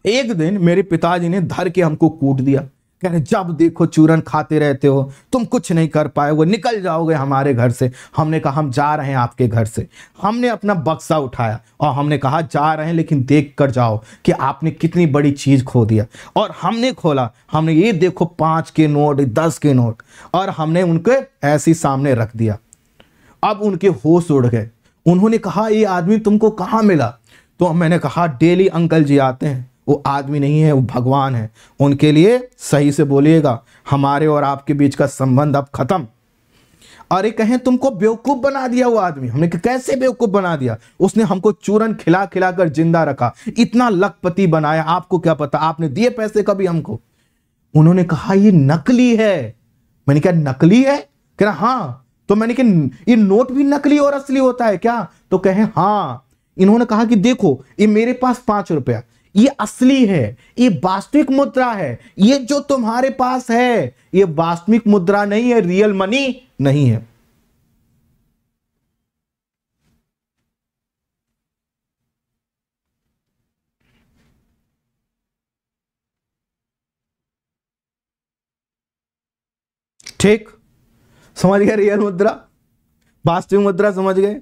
एक दिन मेरे पिताजी ने धर के हमको कूट दिया कह रहे जब देखो चूरन खाते रहते हो तुम कुछ नहीं कर पाएगे निकल जाओगे हमारे घर से हमने कहा हम जा रहे हैं आपके घर से हमने अपना बक्सा उठाया और हमने कहा जा रहे हैं लेकिन देख कर जाओ कि आपने कितनी बड़ी चीज़ खो दिया और हमने खोला हमने ये देखो पांच के नोट दस के नोट और हमने उनके ऐसे सामने रख दिया अब उनके होश उड़ गए उन्होंने कहा ये आदमी तुमको कहाँ मिला तो मैंने कहा डेली अंकल जी आते हैं वो आदमी नहीं है वो भगवान है उनके लिए सही से बोलिएगा हमारे और आपके बीच का संबंध अब खत्म अरे कहें तुमको बेवकूफ बना दिया वो आदमी हमने कैसे बेवकूफ बना दिया उसने हमको चूरन खिला खिला कर जिंदा रखा इतना लखपति बनाया आपको क्या पता आपने दिए पैसे कभी हमको उन्होंने कहा ये नकली है मैंने कहा नकली है कह रहा हाँ तो मैंने कहा ये नोट भी नकली और असली होता है क्या तो कहे हाँ इन्होंने कहा कि देखो ये मेरे पास पांच रुपया ये असली है ये वास्तविक मुद्रा है ये जो तुम्हारे पास है ये वास्तविक मुद्रा नहीं है रियल मनी नहीं है ठीक समझ गए रियल मुद्रा वास्तविक मुद्रा समझ गए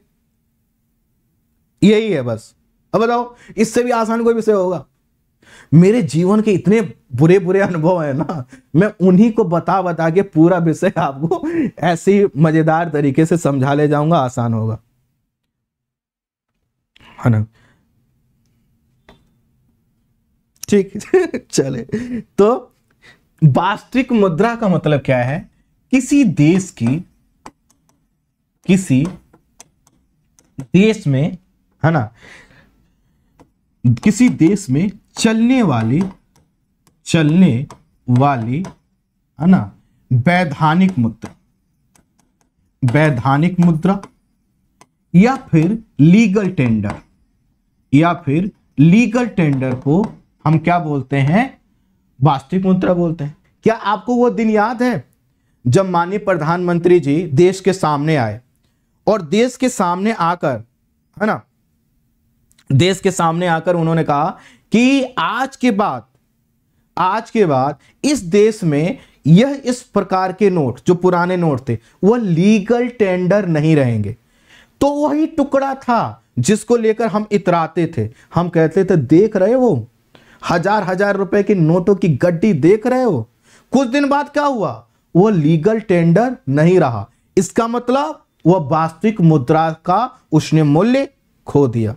यही है बस अब बताओ इससे भी आसान कोई विषय होगा मेरे जीवन के इतने बुरे बुरे अनुभव है ना मैं उन्हीं को बता बता के पूरा विषय आपको ऐसे ही मजेदार तरीके से समझा ले जाऊंगा आसान होगा है हाँ ना ठीक चले तो वास्तविक मुद्रा का मतलब क्या है किसी देश की किसी देश में है ना किसी देश में चलने वाली चलने वाली है ना वैधानिक मुद्रा वैधानिक मुद्रा या फिर लीगल टेंडर या फिर लीगल टेंडर को हम क्या बोलते हैं वास्तविक मुद्रा बोलते हैं क्या आपको वो दिन याद है जब माननीय प्रधानमंत्री जी देश के सामने आए और देश के सामने आकर है ना देश के सामने आकर उन्होंने कहा कि आज के बाद आज के बाद इस देश में यह इस प्रकार के नोट जो पुराने नोट थे वह लीगल टेंडर नहीं रहेंगे तो वही टुकड़ा था जिसको लेकर हम इतराते थे हम कहते थे देख रहे हो हजार हजार रुपए के नोटों की गड्डी देख रहे हो कुछ दिन बाद क्या हुआ वह लीगल टेंडर नहीं रहा इसका मतलब वह वास्तविक मुद्रा का उसने मूल्य खो दिया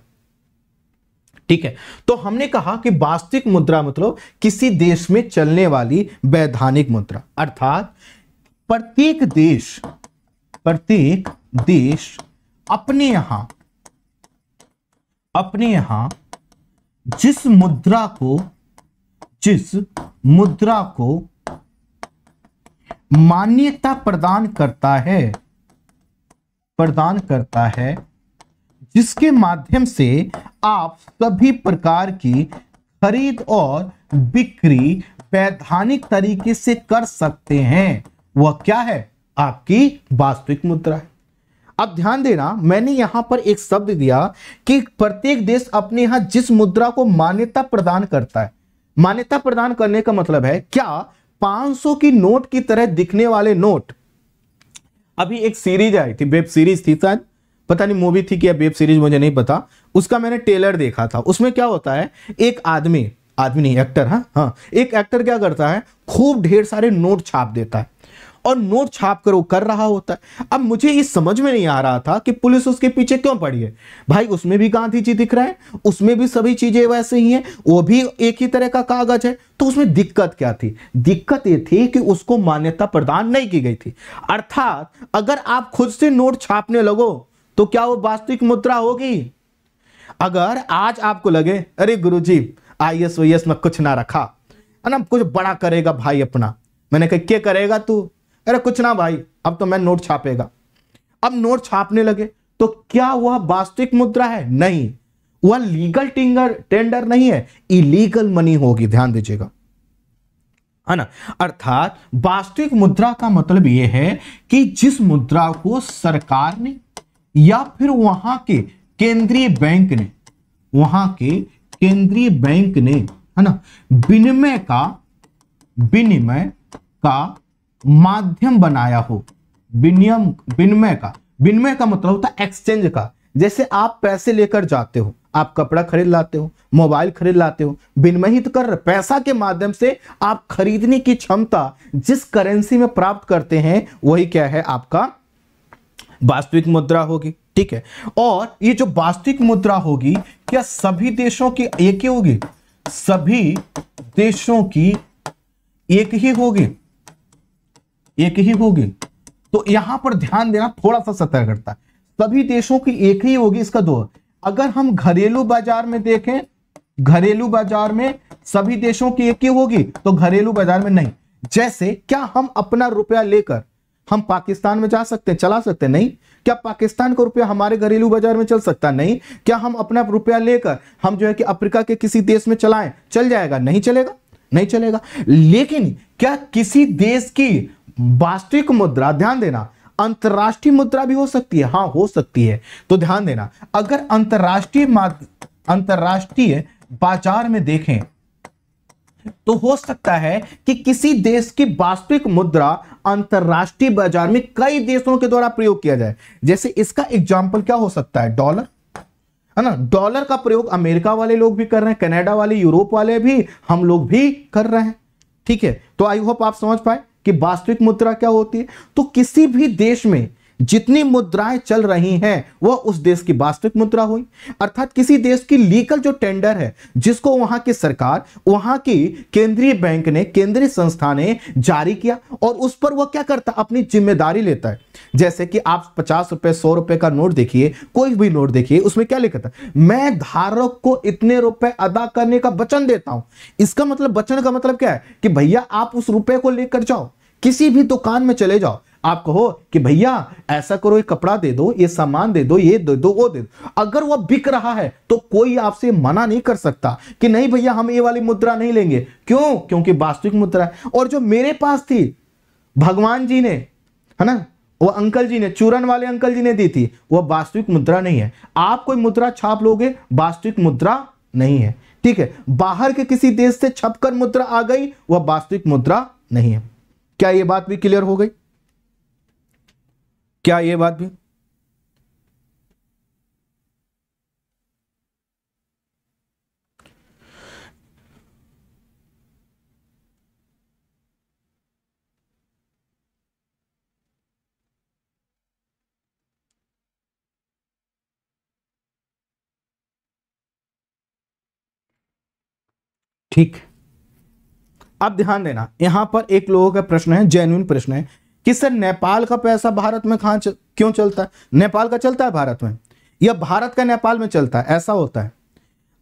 ठीक है तो हमने कहा कि वास्तविक मुद्रा मतलब किसी देश में चलने वाली वैधानिक मुद्रा अर्थात प्रत्येक देश प्रत्येक देश अपने यहां अपने यहां जिस मुद्रा को जिस मुद्रा को मान्यता प्रदान करता है प्रदान करता है जिसके माध्यम से आप सभी प्रकार की खरीद और बिक्री वैधानिक तरीके से कर सकते हैं वह क्या है आपकी वास्तविक मुद्रा है अब ध्यान देना मैंने यहां पर एक शब्द दिया कि प्रत्येक देश अपने यहां जिस मुद्रा को मान्यता प्रदान करता है मान्यता प्रदान करने का मतलब है क्या 500 की नोट की तरह दिखने वाले नोट अभी एक सीरीज आई थी वेब सीरीज थी शायद पता नहीं मूवी थी कि या वेब सीरीज मुझे नहीं पता उसका मैंने टेलर देखा था उसमें क्या होता है एक आदमी आदमी नहीं एक्टर हाँ हाँ एक एक्टर क्या करता है खूब ढेर सारे नोट छाप देता है और नोट छाप कर वो कर रहा होता है अब मुझे ये समझ में नहीं आ रहा था कि पुलिस उसके पीछे क्यों पड़ी है भाई उसमें भी गांधी जी दिख रहे हैं उसमें भी सभी चीजें वैसे ही हैं वो भी एक ही तरह का कागज है तो उसमें दिक्कत क्या थी दिक्कत ये थी कि उसको मान्यता प्रदान नहीं की गई थी अर्थात अगर आप खुद से नोट छापने लगो तो क्या वो वास्तविक मुद्रा होगी अगर आज आपको लगे अरे गुरु जी आई एस वाई एस में कुछ ना रखा है ना कुछ बड़ा करेगा भाई अपना मैंने कहा क्या करेगा तू अरे कुछ ना भाई अब तो मैं नोट छापेगा अब नोट छापने लगे तो क्या वह वास्तविक मुद्रा है नहीं वह लीगल टिंगर टेंडर नहीं है इलीगल मनी होगी ध्यान दीजिएगा है ना अर्थात वास्तविक मुद्रा का मतलब यह है कि जिस मुद्रा को सरकार ने या फिर वहां के केंद्रीय बैंक ने वहां के केंद्रीय बैंक ने है ना विनिमय का विनिमय का माध्यम बनाया हो विनियम विनिमय का विनिमय का मतलब होता है एक्सचेंज का जैसे आप पैसे लेकर जाते हो आप कपड़ा खरीद लाते हो मोबाइल खरीद लाते हो विनिमय ही तो कर रहे पैसा के माध्यम से आप खरीदने की क्षमता जिस करेंसी में प्राप्त करते हैं वही क्या है आपका वास्तविक मुद्रा होगी ठीक है और ये जो वास्तविक मुद्रा होगी क्या सभी देशों की एक ही होगी सभी देशों की एक ही होगी एक ही होगी तो यहां पर ध्यान देना थोड़ा सा सतर्क करता है सभी देशों की एक ही होगी इसका दो अगर हम घरेलू बाजार में देखें घरेलू बाजार में सभी देशों की एक ही होगी तो घरेलू बाजार में नहीं जैसे क्या हम अपना रुपया लेकर हम पाकिस्तान में जा सकते हैं चला सकते हैं नहीं क्या पाकिस्तान का रुपया हमारे घरेलू बाजार में चल सकता नहीं क्या हम अपना रुपया लेकर हम जो है कि अफ्रीका के किसी देश में चलाएं चल जाएगा नहीं चलेगा नहीं चलेगा लेकिन क्या किसी देश की वास्तविक मुद्रा ध्यान देना अंतर्राष्ट्रीय मुद्रा भी हो सकती है हाँ हो सकती है तो ध्यान देना अगर अंतर्राष्ट्रीय अंतर्राष्ट्रीय बाजार में देखें तो हो सकता है कि किसी देश की वास्तविक मुद्रा अंतरराष्ट्रीय बाजार में कई देशों के द्वारा प्रयोग किया जाए जैसे इसका एग्जाम्पल क्या हो सकता है डॉलर है ना डॉलर का प्रयोग अमेरिका वाले लोग भी कर रहे हैं कनाडा वाले यूरोप वाले भी हम लोग भी कर रहे हैं ठीक है तो आई होप आप समझ पाए कि वास्तविक मुद्रा क्या होती है तो किसी भी देश में जितनी मुद्राएं चल रही हैं वह उस देश की वास्तविक मुद्रा हुई अर्थात किसी देश की लीगल जो टेंडर है जिसको वहां की सरकार वहां की केंद्रीय बैंक ने केंद्रीय संस्था ने जारी किया और उस पर वह क्या करता अपनी जिम्मेदारी लेता है जैसे कि आप पचास रुपए सौ रुपए का नोट देखिए कोई भी नोट देखिए उसमें क्या लिखा था मैं धारक को इतने रुपए अदा करने का वचन देता हूं इसका मतलब वचन का मतलब क्या है कि भैया आप उस रुपए को लेकर जाओ किसी भी दुकान में चले जाओ आप कहो कि भैया ऐसा करो ये कपड़ा दे दो ये सामान दे दो ये दे दो वो दे दो अगर वह बिक रहा है तो कोई आपसे मना नहीं कर सकता कि नहीं भैया हम ये वाली मुद्रा नहीं लेंगे क्यों क्योंकि वास्तविक मुद्रा है और जो मेरे पास थी भगवान जी ने है ना वो अंकल जी ने चूरन वाले अंकल जी ने दी थी वह वास्तविक मुद्रा नहीं है आप कोई मुद्रा छाप लोगे वास्तविक मुद्रा नहीं है ठीक है बाहर के किसी देश से छपकर मुद्रा आ गई वह वास्तविक मुद्रा नहीं है क्या ये बात भी क्लियर हो गई क्या ये बात भी ठीक अब ध्यान देना यहां पर एक लोगों का प्रश्न है जेन्यून प्रश्न है कि सर नेपाल का पैसा भारत में कहाँ क्यों चलता है नेपाल का चलता है भारत में या भारत का नेपाल में चलता है ऐसा होता है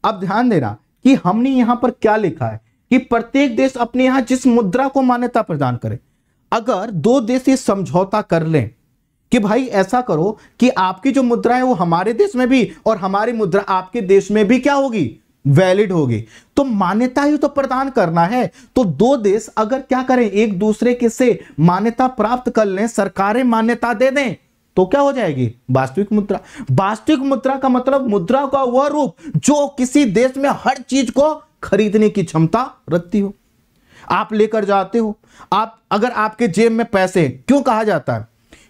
अब ध्यान देना कि हमने यहां पर क्या लिखा है कि प्रत्येक देश अपने यहां जिस मुद्रा को मान्यता प्रदान करे अगर दो देश ये समझौता कर लें कि भाई ऐसा करो कि आपकी जो मुद्रा है वो हमारे देश में भी और हमारी मुद्रा आपके देश में भी क्या होगी वैलिड होगी तो मान्यता ही तो प्रदान करना है तो दो देश अगर क्या करें एक दूसरे के से मान्यता प्राप्त कर लें सरकारें मान्यता दे दें तो क्या हो जाएगी वास्तविक मुद्रा वास्तविक मुद्रा का मतलब मुद्रा का वह रूप जो किसी देश में हर चीज को खरीदने की क्षमता रखती हो आप लेकर जाते हो आप अगर आपके जेब में पैसे हैं क्यों कहा जाता है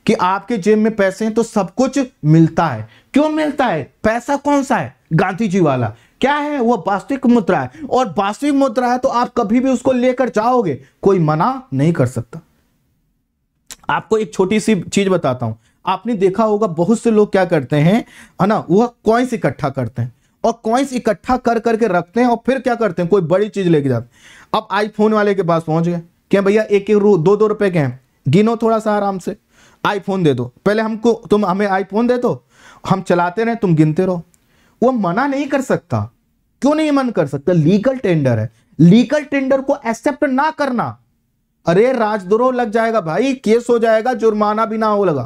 कि आपके जेब में पैसे हैं तो सब कुछ मिलता है क्यों मिलता है पैसा कौन सा है गांधी जी वाला क्या है वो वास्तविक मुद्रा है और वास्तविक मुद्रा है तो आप कभी भी उसको लेकर जाओगे कोई मना नहीं कर सकता आपको एक छोटी सी चीज बताता हूं आपने देखा होगा बहुत से लोग क्या करते हैं है ना वह कॉइंस इकट्ठा करते हैं और कॉइंस इकट्ठा कर करके रखते हैं और फिर क्या करते हैं कोई बड़ी चीज लेके जाते अब आईफोन वाले के पास पहुंच गए क्या भैया एक एक रू दो दो रुपए के हैं गिनो थोड़ा सा आराम से आईफोन दे दो पहले हमको तुम हमें आईफोन दे दो हम चलाते रहे तुम गिनते रहो वो मना नहीं कर सकता क्यों नहीं मन कर सकता लीगल टेंडर है लीगल टेंडर को एक्सेप्ट ना करना अरे राजद्रोह लग जाएगा भाई केस हो जाएगा जुर्माना भी ना हो लगा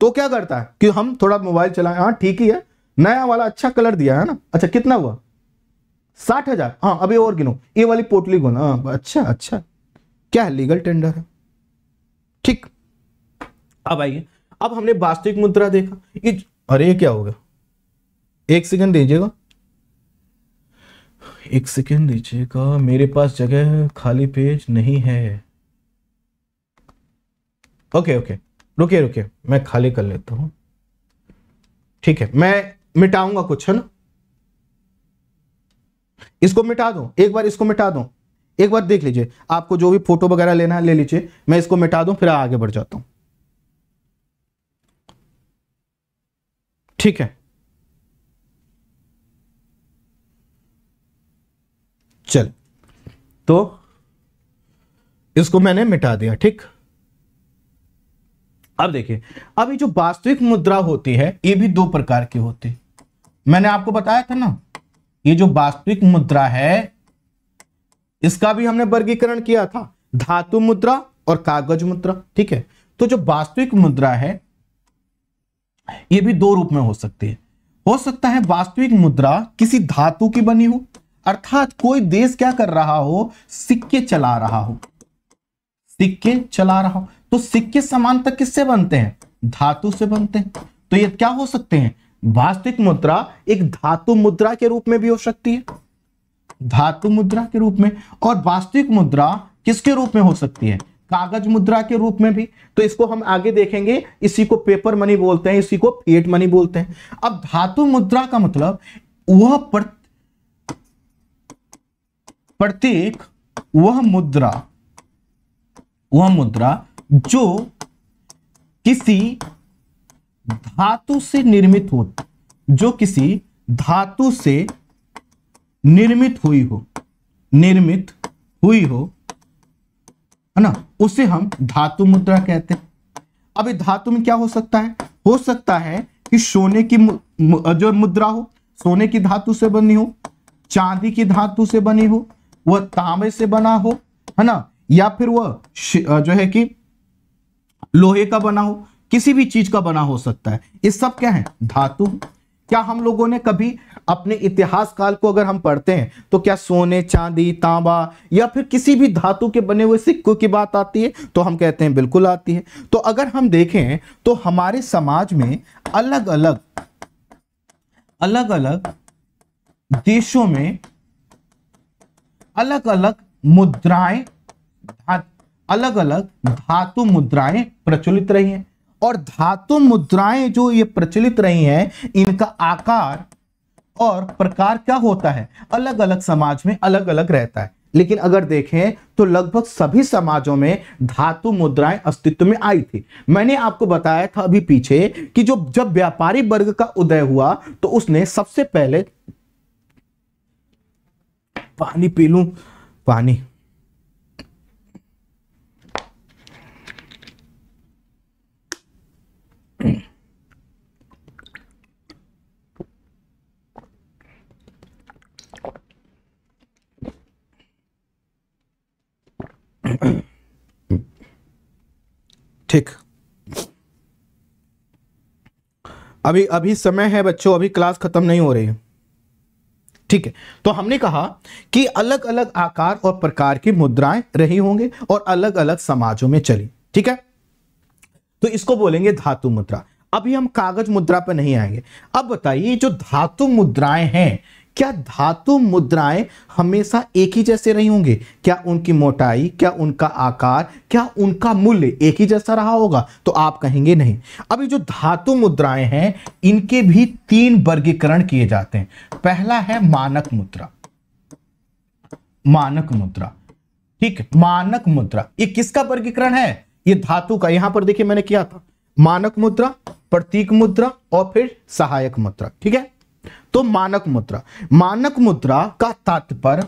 तो क्या करता है कि हम थोड़ा मोबाइल चलाए हाँ ठीक ही है नया वाला अच्छा कलर दिया है ना अच्छा कितना हुआ साठ हजार हाँ अभी और गिनो ये वाली पोटली गोना हाँ अच्छा अच्छा क्या है लीगल टेंडर है ठीक अब आइए अब हमने वास्तविक मुद्रा देखा अरे क्या हो गया एक सेकंड दीजिएगा एक सेकेंड दीजिएगा मेरे पास जगह खाली पेज नहीं है ओके ओके रुके रुके मैं खाली कर लेता हूं ठीक है मैं मिटाऊंगा कुछ है ना इसको मिटा दो एक बार इसको मिटा दो एक बार देख लीजिए आपको जो भी फोटो वगैरह लेना है ले लीजिए मैं इसको मिटा दूं फिर आगे बढ़ जाता हूं ठीक है चल तो इसको मैंने मिटा दिया ठीक अब देखिए अब ये जो वास्तविक मुद्रा होती है ये भी दो प्रकार की होती है मैंने आपको बताया था ना ये जो वास्तविक मुद्रा है इसका भी हमने वर्गीकरण किया था धातु मुद्रा और कागज मुद्रा ठीक है तो जो वास्तविक मुद्रा है ये भी दो रूप में हो सकती है हो सकता है वास्तविक मुद्रा किसी धातु की बनी हो अर्थात कोई देश क्या कर रहा हो सिक्के चला रहा हो सिक्के चला रहा हो तो सिक्के तक किससे बनते हैं धातु से बनते हैं तो ये क्या हो सकते हैं वास्तविक मुद्रा एक धातु मुद्रा के रूप में भी हो सकती है धातु मुद्रा के रूप में और वास्तविक मुद्रा किसके रूप में हो सकती है कागज मुद्रा के रूप में भी तो इसको हम आगे देखेंगे इसी को पेपर मनी बोलते हैं इसी को पेट मनी बोलते हैं अब धातु मुद्रा का मतलब वह प्रत्येक वह मुद्रा वह मुद्रा जो किसी धातु से निर्मित हो जो किसी धातु से निर्मित हुई हो निर्मित हुई हो है ना उसे हम धातु मुद्रा कहते हैं अब धातु में क्या हो सकता है हो सकता है कि सोने की जो मुद्रा हो सोने की धातु से बनी हो चांदी की धातु से बनी हो वह तांबे से बना हो है ना या फिर वह जो है कि लोहे का बना हो किसी भी चीज का बना हो सकता है ये सब क्या है धातु क्या हम लोगों ने कभी अपने इतिहास काल को अगर हम पढ़ते हैं तो क्या सोने चांदी तांबा या फिर किसी भी धातु के बने हुए सिक्कों की बात आती है तो हम कहते हैं बिल्कुल आती है तो अगर हम देखें तो हमारे समाज में अलग अलग अलग अलग देशों में अलग अलग मुद्राएं अलग अलग धातु मुद्राएं प्रचलित रही हैं और धातु मुद्राएं जो ये प्रचलित रही हैं इनका आकार और प्रकार क्या होता है अलग अलग समाज में अलग अलग रहता है लेकिन अगर देखें तो लगभग सभी समाजों में धातु मुद्राएं अस्तित्व में आई थी मैंने आपको बताया था अभी पीछे कि जो जब व्यापारी वर्ग का उदय हुआ तो उसने सबसे पहले पानी पी लू पानी ठीक अभी अभी समय है बच्चों अभी क्लास खत्म नहीं हो रही है ठीक है तो हमने कहा कि अलग अलग आकार और प्रकार की मुद्राएं रही होंगे और अलग अलग समाजों में चली ठीक है तो इसको बोलेंगे धातु मुद्रा अभी हम कागज मुद्रा पर नहीं आएंगे अब बताइए जो धातु मुद्राएं हैं क्या धातु मुद्राएं हमेशा एक ही जैसे रही होंगे क्या उनकी मोटाई क्या उनका आकार क्या उनका मूल्य एक ही जैसा रहा होगा तो आप कहेंगे नहीं अभी जो धातु मुद्राएं हैं इनके भी तीन वर्गीकरण किए जाते हैं पहला है मानक मुद्रा मानक मुद्रा ठीक है मानक मुद्रा ये किसका वर्गीकरण है ये धातु का यहां पर देखिए मैंने किया था मानक मुद्रा प्रतीक मुद्रा और फिर सहायक मुद्रा ठीक है तो मानक मुद्रा मानक मुद्रा का तात्पर्य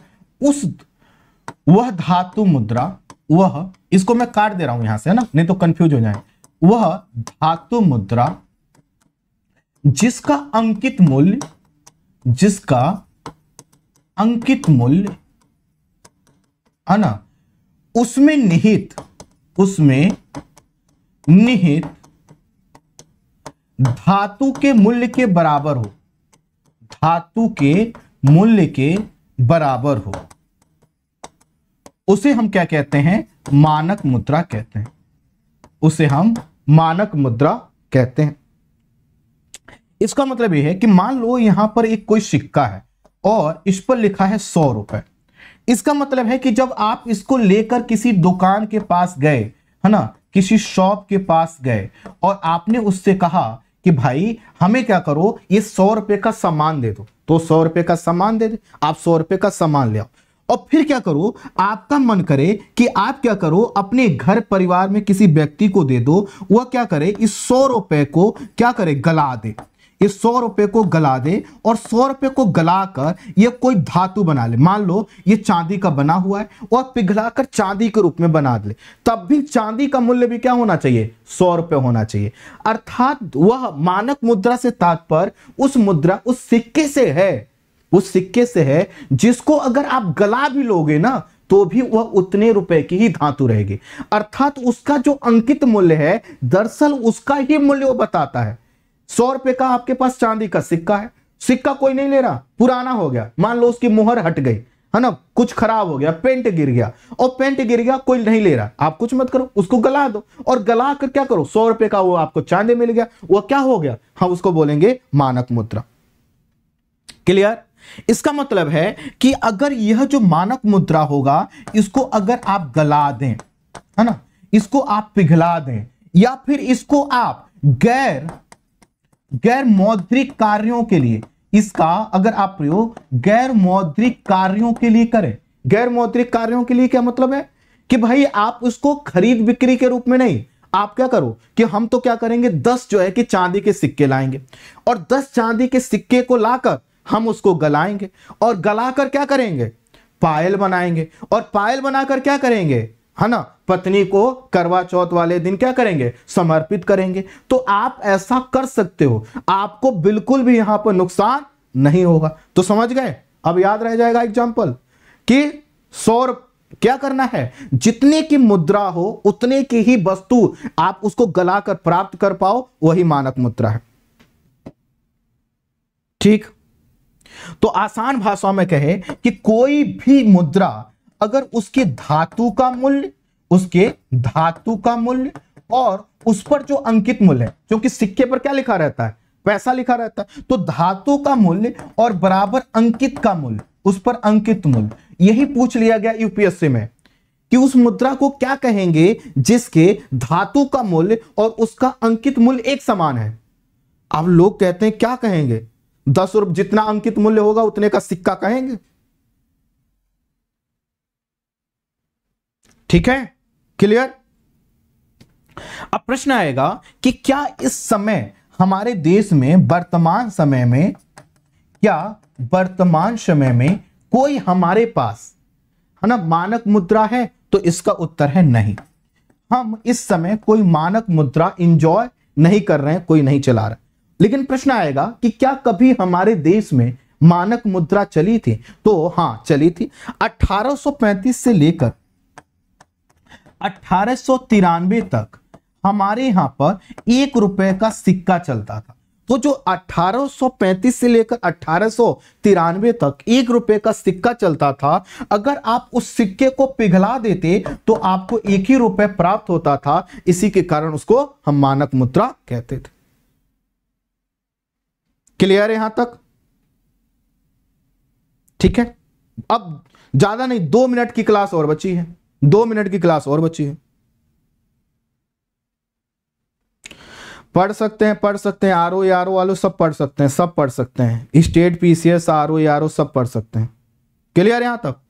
उस वह धातु मुद्रा वह इसको मैं काट दे रहा हूं यहां से है ना नहीं तो कंफ्यूज हो जाए वह धातु मुद्रा जिसका अंकित मूल्य जिसका अंकित मूल्य है ना उसमें निहित उसमें निहित धातु के मूल्य के बराबर हो धातु के मूल्य के बराबर हो उसे हम क्या कहते हैं मानक मुद्रा कहते हैं उसे हम मानक मुद्रा कहते हैं इसका मतलब यह है कि मान लो यहां पर एक कोई सिक्का है और इस पर लिखा है सौ रुपए इसका मतलब है कि जब आप इसको लेकर किसी दुकान के पास गए है ना किसी शॉप के पास गए और आपने उससे कहा कि भाई हमें क्या करो ये सौ रुपए का सामान दे दो तो सौ रुपए का सामान दे दे आप सौ रुपए का सामान ले आओ और फिर क्या करो आपका मन करे कि आप क्या करो अपने घर परिवार में किसी व्यक्ति को दे दो वह क्या करे इस सौ रुपए को क्या करे गला दे ये सौ रुपए को गला दे और सौ रुपए को गला कर ये कोई धातु बना ले मान लो ये चांदी का बना हुआ है और पिघलाकर चांदी के रूप में बना ले तब भी चांदी का मूल्य भी क्या होना चाहिए सौ रुपए होना चाहिए अर्थात वह मानक मुद्रा से तात्पर्य उस मुद्रा उस सिक्के से है उस सिक्के से है जिसको अगर आप गला भी लोगे ना तो भी वह उतने रुपए की ही धातु रहेगी अर्थात उसका जो अंकित मूल्य है दरअसल उसका ही मूल्य वो बताता है सौ रुपए का आपके पास चांदी का सिक्का है सिक्का कोई नहीं ले रहा पुराना हो गया मान लो उसकी मुहर हट गई है ना कुछ खराब हो गया पेंट गिर गया और पेंट गिर गया कोई नहीं ले रहा आप कुछ मत करो उसको गला दो और गला कर क्या करो सौ रुपए का वो आपको चांदी मिल गया वो क्या हो गया हम हाँ, उसको बोलेंगे मानक मुद्रा क्लियर इसका मतलब है कि अगर यह जो मानक मुद्रा होगा इसको अगर आप गला दें है ना इसको आप पिघला दें या फिर इसको आप गैर गैर मौद्रिक कार्यों के लिए इसका अगर आप प्रयोग गैर मौद्रिक कार्यों के लिए करें गैर मौद्रिक कार्यों के लिए क्या मतलब है कि भाई आप उसको खरीद बिक्री के रूप में नहीं आप क्या करो कि हम तो क्या करेंगे दस जो है कि चांदी के सिक्के लाएंगे और दस चांदी के सिक्के को लाकर हम उसको गलाएंगे और गलाकर क्या करेंगे पायल बनाएंगे और पायल बनाकर क्या करेंगे है ना पत्नी को करवा चौथ वाले दिन क्या करेंगे समर्पित करेंगे तो आप ऐसा कर सकते हो आपको बिल्कुल भी यहां पर नुकसान नहीं होगा तो समझ गए अब याद रह जाएगा एग्जाम्पल कि सौर क्या करना है जितने की मुद्रा हो उतने की ही वस्तु आप उसको गलाकर प्राप्त कर पाओ वही मानक मुद्रा है ठीक तो आसान भाषा में कहे कि कोई भी मुद्रा अगर उसके धातु का मूल्य उसके धातु का मूल्य और उस पर जो अंकित मूल्य है क्योंकि सिक्के पर क्या लिखा रहता है पैसा लिखा रहता है तो धातु का मूल्य और बराबर अंकित का मूल्य उस पर अंकित मूल्य यही पूछ लिया गया यूपीएससी में कि उस मुद्रा को क्या कहेंगे जिसके धातु का मूल्य और उसका अंकित मूल्य एक समान है अब लोग कहते हैं क्या कहेंगे दस रुपये जितना अंकित मूल्य होगा उतने का सिक्का कहेंगे ठीक है क्लियर अब प्रश्न आएगा कि क्या इस समय हमारे देश में वर्तमान समय में क्या वर्तमान समय में कोई हमारे पास है ना मानक मुद्रा है तो इसका उत्तर है नहीं हम इस समय कोई मानक मुद्रा इंजॉय नहीं कर रहे हैं कोई नहीं चला रहा लेकिन प्रश्न आएगा कि क्या कभी हमारे देश में मानक मुद्रा चली थी तो हां चली थी 1835 से लेकर अठारह तक हमारे यहां पर एक रुपए का सिक्का चलता था तो जो 1835 से लेकर अठारह तक एक रुपए का सिक्का चलता था अगर आप उस सिक्के को पिघला देते तो आपको एक ही रुपए प्राप्त होता था इसी के कारण उसको हम मानक मुद्रा कहते थे क्लियर है यहां तक ठीक है अब ज्यादा नहीं दो मिनट की क्लास और बची है दो मिनट की क्लास और बची है पढ़ सकते हैं पढ़ सकते हैं आर ओ आर ओ वालों सब पढ़ सकते हैं सब पढ़ सकते हैं state PCS R O R O सब पढ़ सकते हैं क्लियर यहां तक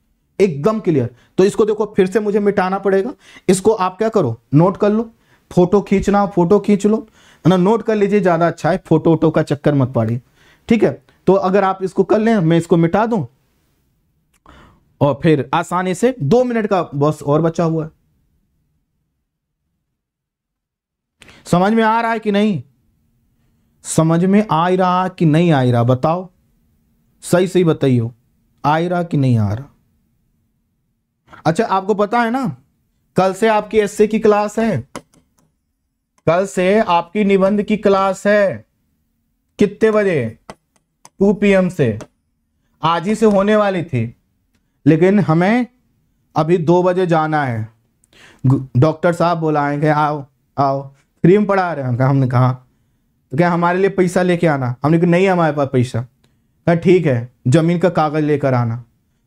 एकदम क्लियर तो इसको देखो फिर से मुझे मिटाना पड़ेगा इसको आप क्या करो नोट कर लो फोटो खींचना फोटो खींच लो है ना नोट कर लीजिए ज़्यादा अच्छा है फोटो वोटो का चक्कर मत पाड़िए ठीक है तो अगर आप इसको कर लें मैं इसको मिटा दूं और फिर आसानी से दो मिनट का बस और बचा हुआ समझ में आ रहा है कि नहीं समझ में आ रहा कि नहीं आ रहा बताओ सही सही बताइयो आ रहा कि नहीं आ रहा अच्छा आपको पता है ना कल से आपकी एसए की क्लास है कल से आपकी निबंध की क्लास है कितने बजे 2 पीएम से आज ही से होने वाली थी लेकिन हमें अभी दो बजे जाना है डॉक्टर साहब बुलाएंगे आओ आओ फ्री में पढ़ा रहे हैं हमने कहा तो क्या हमारे लिए पैसा लेके आना हमने कहा नहीं हमारे पास पैसा कहा ठीक है ज़मीन का कागज़ लेकर आना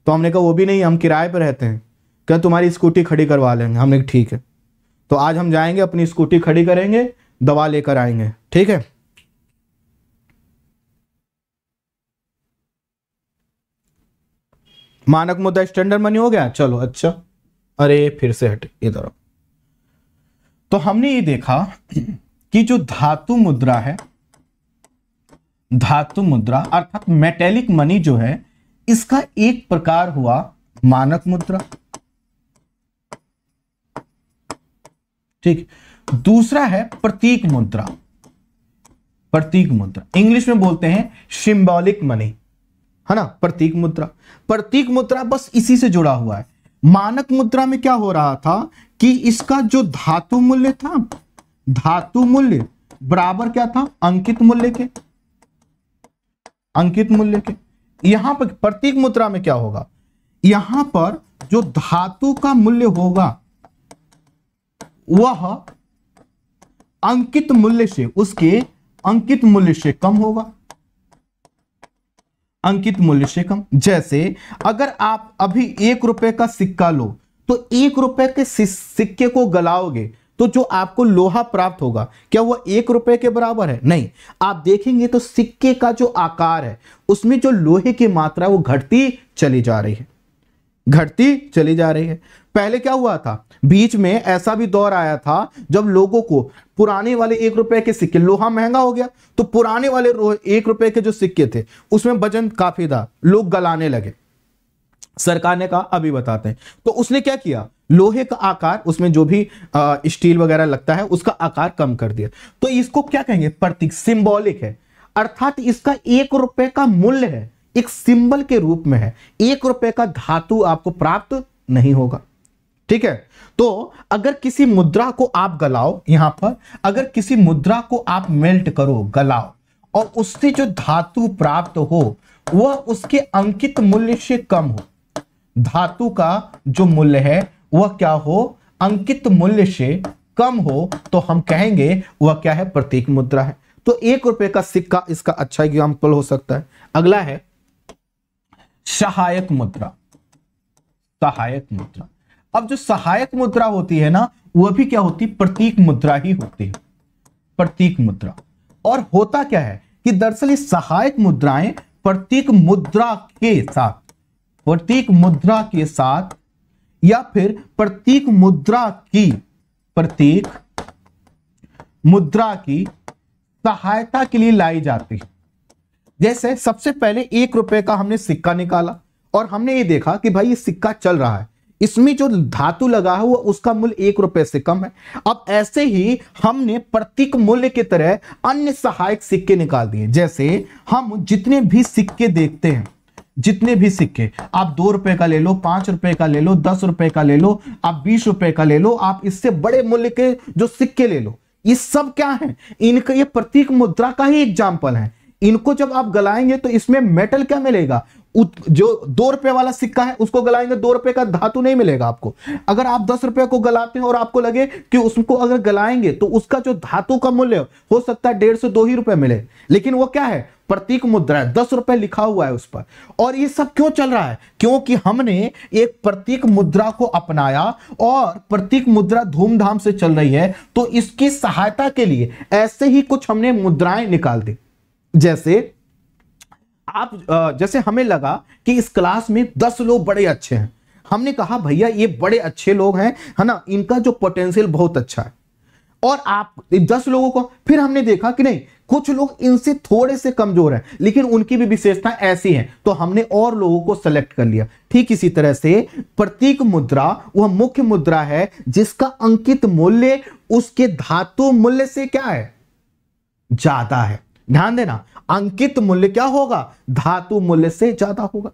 तो हमने कहा वो भी नहीं हम किराए पर रहते हैं क्या तुम्हारी स्कूटी खड़ी करवा लेंगे हमने ठीक है तो आज हम जाएंगे अपनी स्कूटी खड़ी करेंगे दवा लेकर आएंगे ठीक है मानक मुद्दा स्टैंडर्ड मनी हो गया चलो अच्छा अरे फिर से हट इधर तो हमने ये देखा कि जो धातु मुद्रा है धातु मुद्रा अर्थात मेटेलिक मनी जो है इसका एक प्रकार हुआ मानक मुद्रा ठीक दूसरा है प्रतीक मुद्रा प्रतीक मुद्रा इंग्लिश में बोलते हैं सिंबॉलिक मनी है ना प्रतीक मुद्रा प्रतीक मुद्रा बस इसी से जुड़ा हुआ है मानक मुद्रा में क्या हो रहा था कि इसका जो धातु मूल्य था धातु मूल्य बराबर क्या था अंकित मूल्य के अंकित मूल्य के यहां पर प्रतीक मुद्रा में क्या होगा यहां पर जो धातु का मूल्य होगा वह अंकित मूल्य से उसके अंकित मूल्य से कम होगा अंकित मूल्य से कम जैसे अगर आप अभी एक रुपए का सिक्का लो तो एक रुपए के सिक्के को गलाओगे तो जो आपको लोहा प्राप्त होगा क्या वह एक रुपए के बराबर है नहीं आप देखेंगे तो सिक्के का जो आकार है उसमें जो लोहे की मात्रा वो घटती चली जा रही है घटती चली जा रही है पहले क्या हुआ था बीच में ऐसा भी दौर आया था जब लोगों को पुराने वाले एक रुपए के सिक्के लोहा महंगा हो गया तो पुराने वाले एक रुपए के जो सिक्के थे उसमें वजन काफी था लोग गलाने लगे सरकार ने कहा अभी बताते हैं तो उसने क्या किया लोहे का आकार उसमें जो भी स्टील वगैरह लगता है उसका आकार कम कर दिया तो इसको क्या कहेंगे प्रतीक सिंबॉलिक है अर्थात इसका एक रुपए का मूल्य है एक सिंबल के रूप में है एक रुपए का धातु आपको प्राप्त नहीं होगा ठीक है तो अगर किसी मुद्रा को आप गलाओ यहां पर अगर किसी मुद्रा को आप मेल्ट करो गलाओ और उससे जो धातु प्राप्त हो वह उसके अंकित मूल्य से कम हो धातु का जो मूल्य है वह क्या हो अंकित मूल्य से कम हो तो हम कहेंगे वह क्या है प्रतीक मुद्रा है तो एक रुपए का सिक्का इसका अच्छा एग्जाम्पल हो सकता है अगला है सहायक मुद्रा सहायक मुद्रा अब जो सहायक मुद्रा होती है ना वह भी क्या होती प्रतीक मुद्रा ही होती है प्रतीक मुद्रा और होता क्या है कि दरअसल सहायक मुद्राएं प्रतीक मुद्रा के साथ प्रतीक मुद्रा के साथ या फिर प्रतीक मुद्रा की प्रतीक मुद्रा की सहायता के लिए लाई जाती है जैसे सबसे पहले एक रुपए का हमने सिक्का निकाला और हमने ये देखा कि भाई ये सिक्का चल रहा है इसमें जो धातु लगा है वो उसका मूल्य एक रुपए से कम है अब ऐसे ही हमने प्रतीक मूल्य की तरह अन्य सहायक सिक्के निकाल दिए जैसे हम जितने भी सिक्के देखते हैं जितने भी सिक्के आप दो रुपए का ले लो पांच रुपए का ले लो दस रुपए का ले लो आप बीस रुपए का ले लो आप इससे बड़े मूल्य के जो सिक्के ले लो ये सब क्या है इनका ये प्रतीक मुद्रा का ही एग्जाम्पल है इनको जब आप गलाएंगे तो इसमें मेटल क्या मिलेगा जो दो रुपए वाला सिक्का है उसको गलाएंगे दो रुपए का धातु नहीं मिलेगा आपको अगर आप दस रुपए को गलाते हैं और आपको लगे कि उसको अगर गलाएंगे तो उसका जो धातु का मूल्य हो सकता है डेढ़ से दो ही रुपए मिले लेकिन वो क्या है प्रतीक मुद्रा है दस रुपए लिखा हुआ है उस पर और ये सब क्यों चल रहा है क्योंकि हमने एक प्रतीक मुद्रा को अपनाया और प्रतीक मुद्रा धूमधाम से चल रही है तो इसकी सहायता के लिए ऐसे ही कुछ हमने मुद्राएं निकाल दी जैसे आप जैसे हमें लगा कि इस क्लास में दस लोग बड़े अच्छे हैं हमने कहा भैया ये बड़े अच्छे लोग हैं है ना इनका जो पोटेंशियल बहुत अच्छा है और आप दस लोगों को फिर हमने देखा कि नहीं कुछ लोग इनसे थोड़े से कमजोर हैं लेकिन उनकी भी विशेषता ऐसी है तो हमने और लोगों को सेलेक्ट कर लिया ठीक इसी तरह से प्रतीक मुद्रा वह मुख्य मुद्रा है जिसका अंकित मूल्य उसके धातु मूल्य से क्या है ज्यादा है ध्यान देना अंकित मूल्य क्या होगा धातु मूल्य से ज्यादा होगा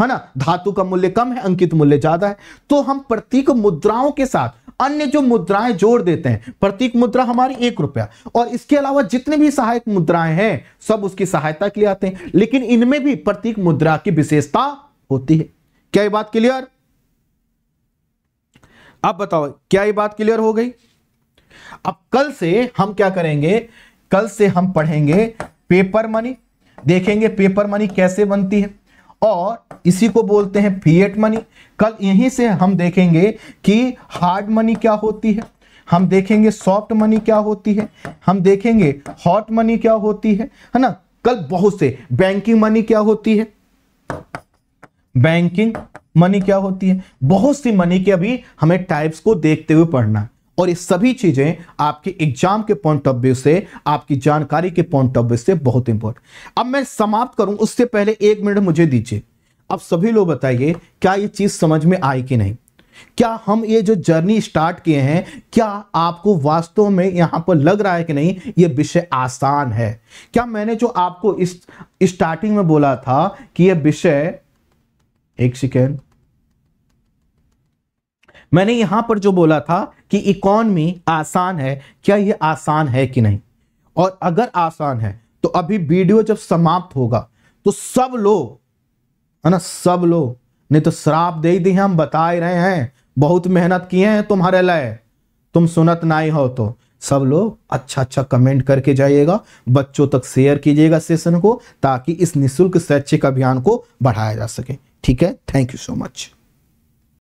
है ना धातु का मूल्य कम है अंकित मूल्य ज्यादा है तो हम प्रतीक मुद्राओं के साथ अन्य जो मुद्राएं जोड़ देते हैं प्रतीक मुद्रा हमारी एक रुपया और इसके अलावा जितने भी सहायक मुद्राएं हैं सब उसकी सहायता के लिए आते हैं लेकिन इनमें भी प्रतीक मुद्रा की विशेषता होती है क्या ये बात क्लियर अब बताओ क्या ये बात क्लियर हो गई अब कल से हम क्या करेंगे कल से हम पढ़ेंगे पेपर मनी देखेंगे पेपर मनी कैसे बनती है और इसी को बोलते हैं फीएट मनी कल यहीं से हम देखेंगे कि हार्ड मनी क्या होती है हम देखेंगे सॉफ्ट मनी क्या होती है हम देखेंगे हॉट मनी क्या होती है है ना कल बहुत से बैंकिंग मनी क्या होती है बैंकिंग मनी क्या होती है बहुत सी मनी के अभी हमें टाइप्स को देखते हुए पढ़ना है और ये सभी चीज़ें आपके एग्जाम के पॉइंट ऑफ व्यू से आपकी जानकारी के पॉइंट ऑफ व्यू से बहुत इंपॉर्टेंट अब मैं समाप्त करूं उससे पहले एक मिनट मुझे दीजिए अब सभी लोग बताइए क्या ये चीज़ समझ में आई कि नहीं क्या हम ये जो जर्नी स्टार्ट किए हैं क्या आपको वास्तव में यहां पर लग रहा है कि नहीं ये विषय आसान है क्या मैंने जो आपको इस स्टार्टिंग में बोला था कि यह विषय एक सेकेंड मैंने यहां पर जो बोला था कि इकॉनमी आसान है क्या ये आसान है कि नहीं और अगर आसान है तो अभी वीडियो जब समाप्त होगा तो सब लोग है ना सब लोग नहीं तो श्राप दे दी हम बता ही रहे हैं बहुत मेहनत किए हैं तुम्हारे लय तुम सुनत ना ही हो तो सब लोग अच्छा अच्छा कमेंट करके जाइएगा बच्चों तक शेयर कीजिएगा सेशन को ताकि इस निशुल्क शैक्षिक अभियान को बढ़ाया जा सके ठीक है थैंक यू सो मच